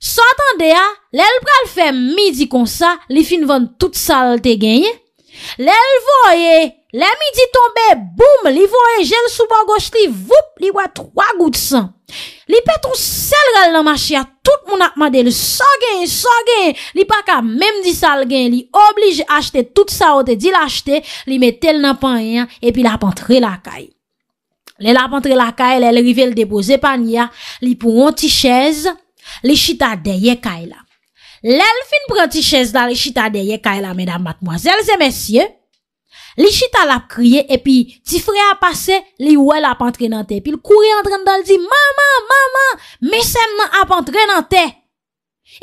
So atan de a, lèl pral fè midi kon sa, li fin von tout sal te genye. Lèl voye, lèl midi tombe, boum, li voye jen soubo goch li, voup, li wè troa gout san. Li peton sel gèl nan machia, tout moun akma de li, so genye, so genye. Li paka mem di sal genye, li oblige achte tout sa o te dil achte, li metel nan panye, e pi la pantre lakay. Li la pantre lakay, lèl rive l depo zepanye, li pou onti chèze. Li chita deye kay la. Lèl fin pranti chèz la li chita deye kay la, mèdam matmoazèl zè mèsyè. Li chita la kriye, epi ti frè a pase, li wèl ap antrenante, epi l kouri antren dan li di, maman, maman, mèsem nan ap antrenante.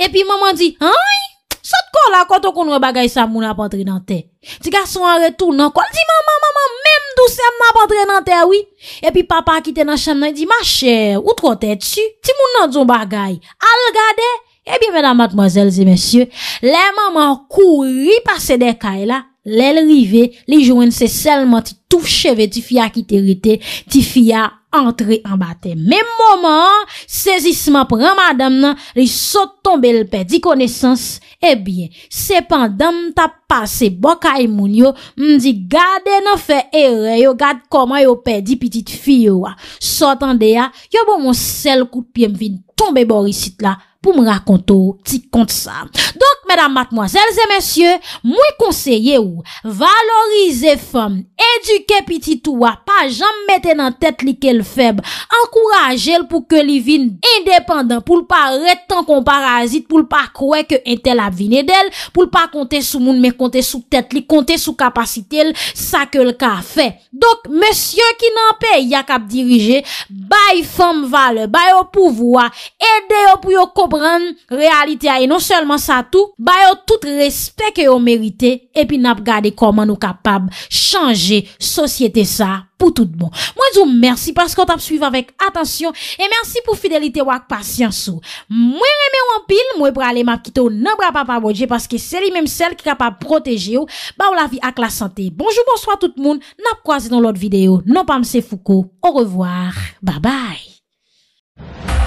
Epi maman di, ayn, Sot kon la konton kon wè bagay sa moun apotre nan te. Ti gason an retoun nan kon, di maman maman mèm dousèm apotre nan te, wè. E pi papa ki te nan chan nan, di ma chè, ou trotè tsu? Ti moun nan zon bagay, al gade? E eh bi mèdame matmozèl zi mèsyè, lè maman kou ripase de kay la. Lèl rive, li jwen se selman ti touf cheve ti fia ki te rite, ti fia antre anbate. Men mouman, sezisman pran madame nan, li sot tombe l pe di konesans, ebyen, eh sepan dam ta pase bokay moun yo, mdi gade nan fe ere yo, gade koman yo pe di pitit fiyo wa. Sot an de ya, yo bon moun sel kout piye mfi tombe borisit la. pou m'rakonto ti kont sa. Donk, mèdam matmoazèlzè, mèsyè, mwen konseye ou, valorize fèm, eduke piti touwa, pa jam metè nan tèt li ke l'fèb, ankourajel pou ke li vin indépendan, pou l'pa retan kon parazit, pou l'pa kouè ke entèl ap vinè del, pou l'pa kontè sou moun, mè kontè sou tèt li kontè sou kapasitèl, sa ke l'ka fè. Donk, mèsyè ki nan pè, ya kap dirije, bay fèm vale, bay ou pou voua, edè ou pou yo kop pran realite a e. Non selman sa tou, ba yo tout respek yo merite, epi nap gade koman ou kapab chanje sosyete sa pou tout bon. Mwen zou mersi paskou tap suive avèk atansyon, e mersi pou fidelite wak pasyansou. Mwen reme wampil, mwen prale map kitou, nan bra pa pa wajè paske seli mem sel ki kapab proteje ou, ba ou la vi ak la sante. Bonjou, bonsoi tout moun, nap kwa zi don lot videyo. Non pa mse foukou, ou revoir, ba bay. Mwen mwen mwen mwen mwen mwen mwen mwen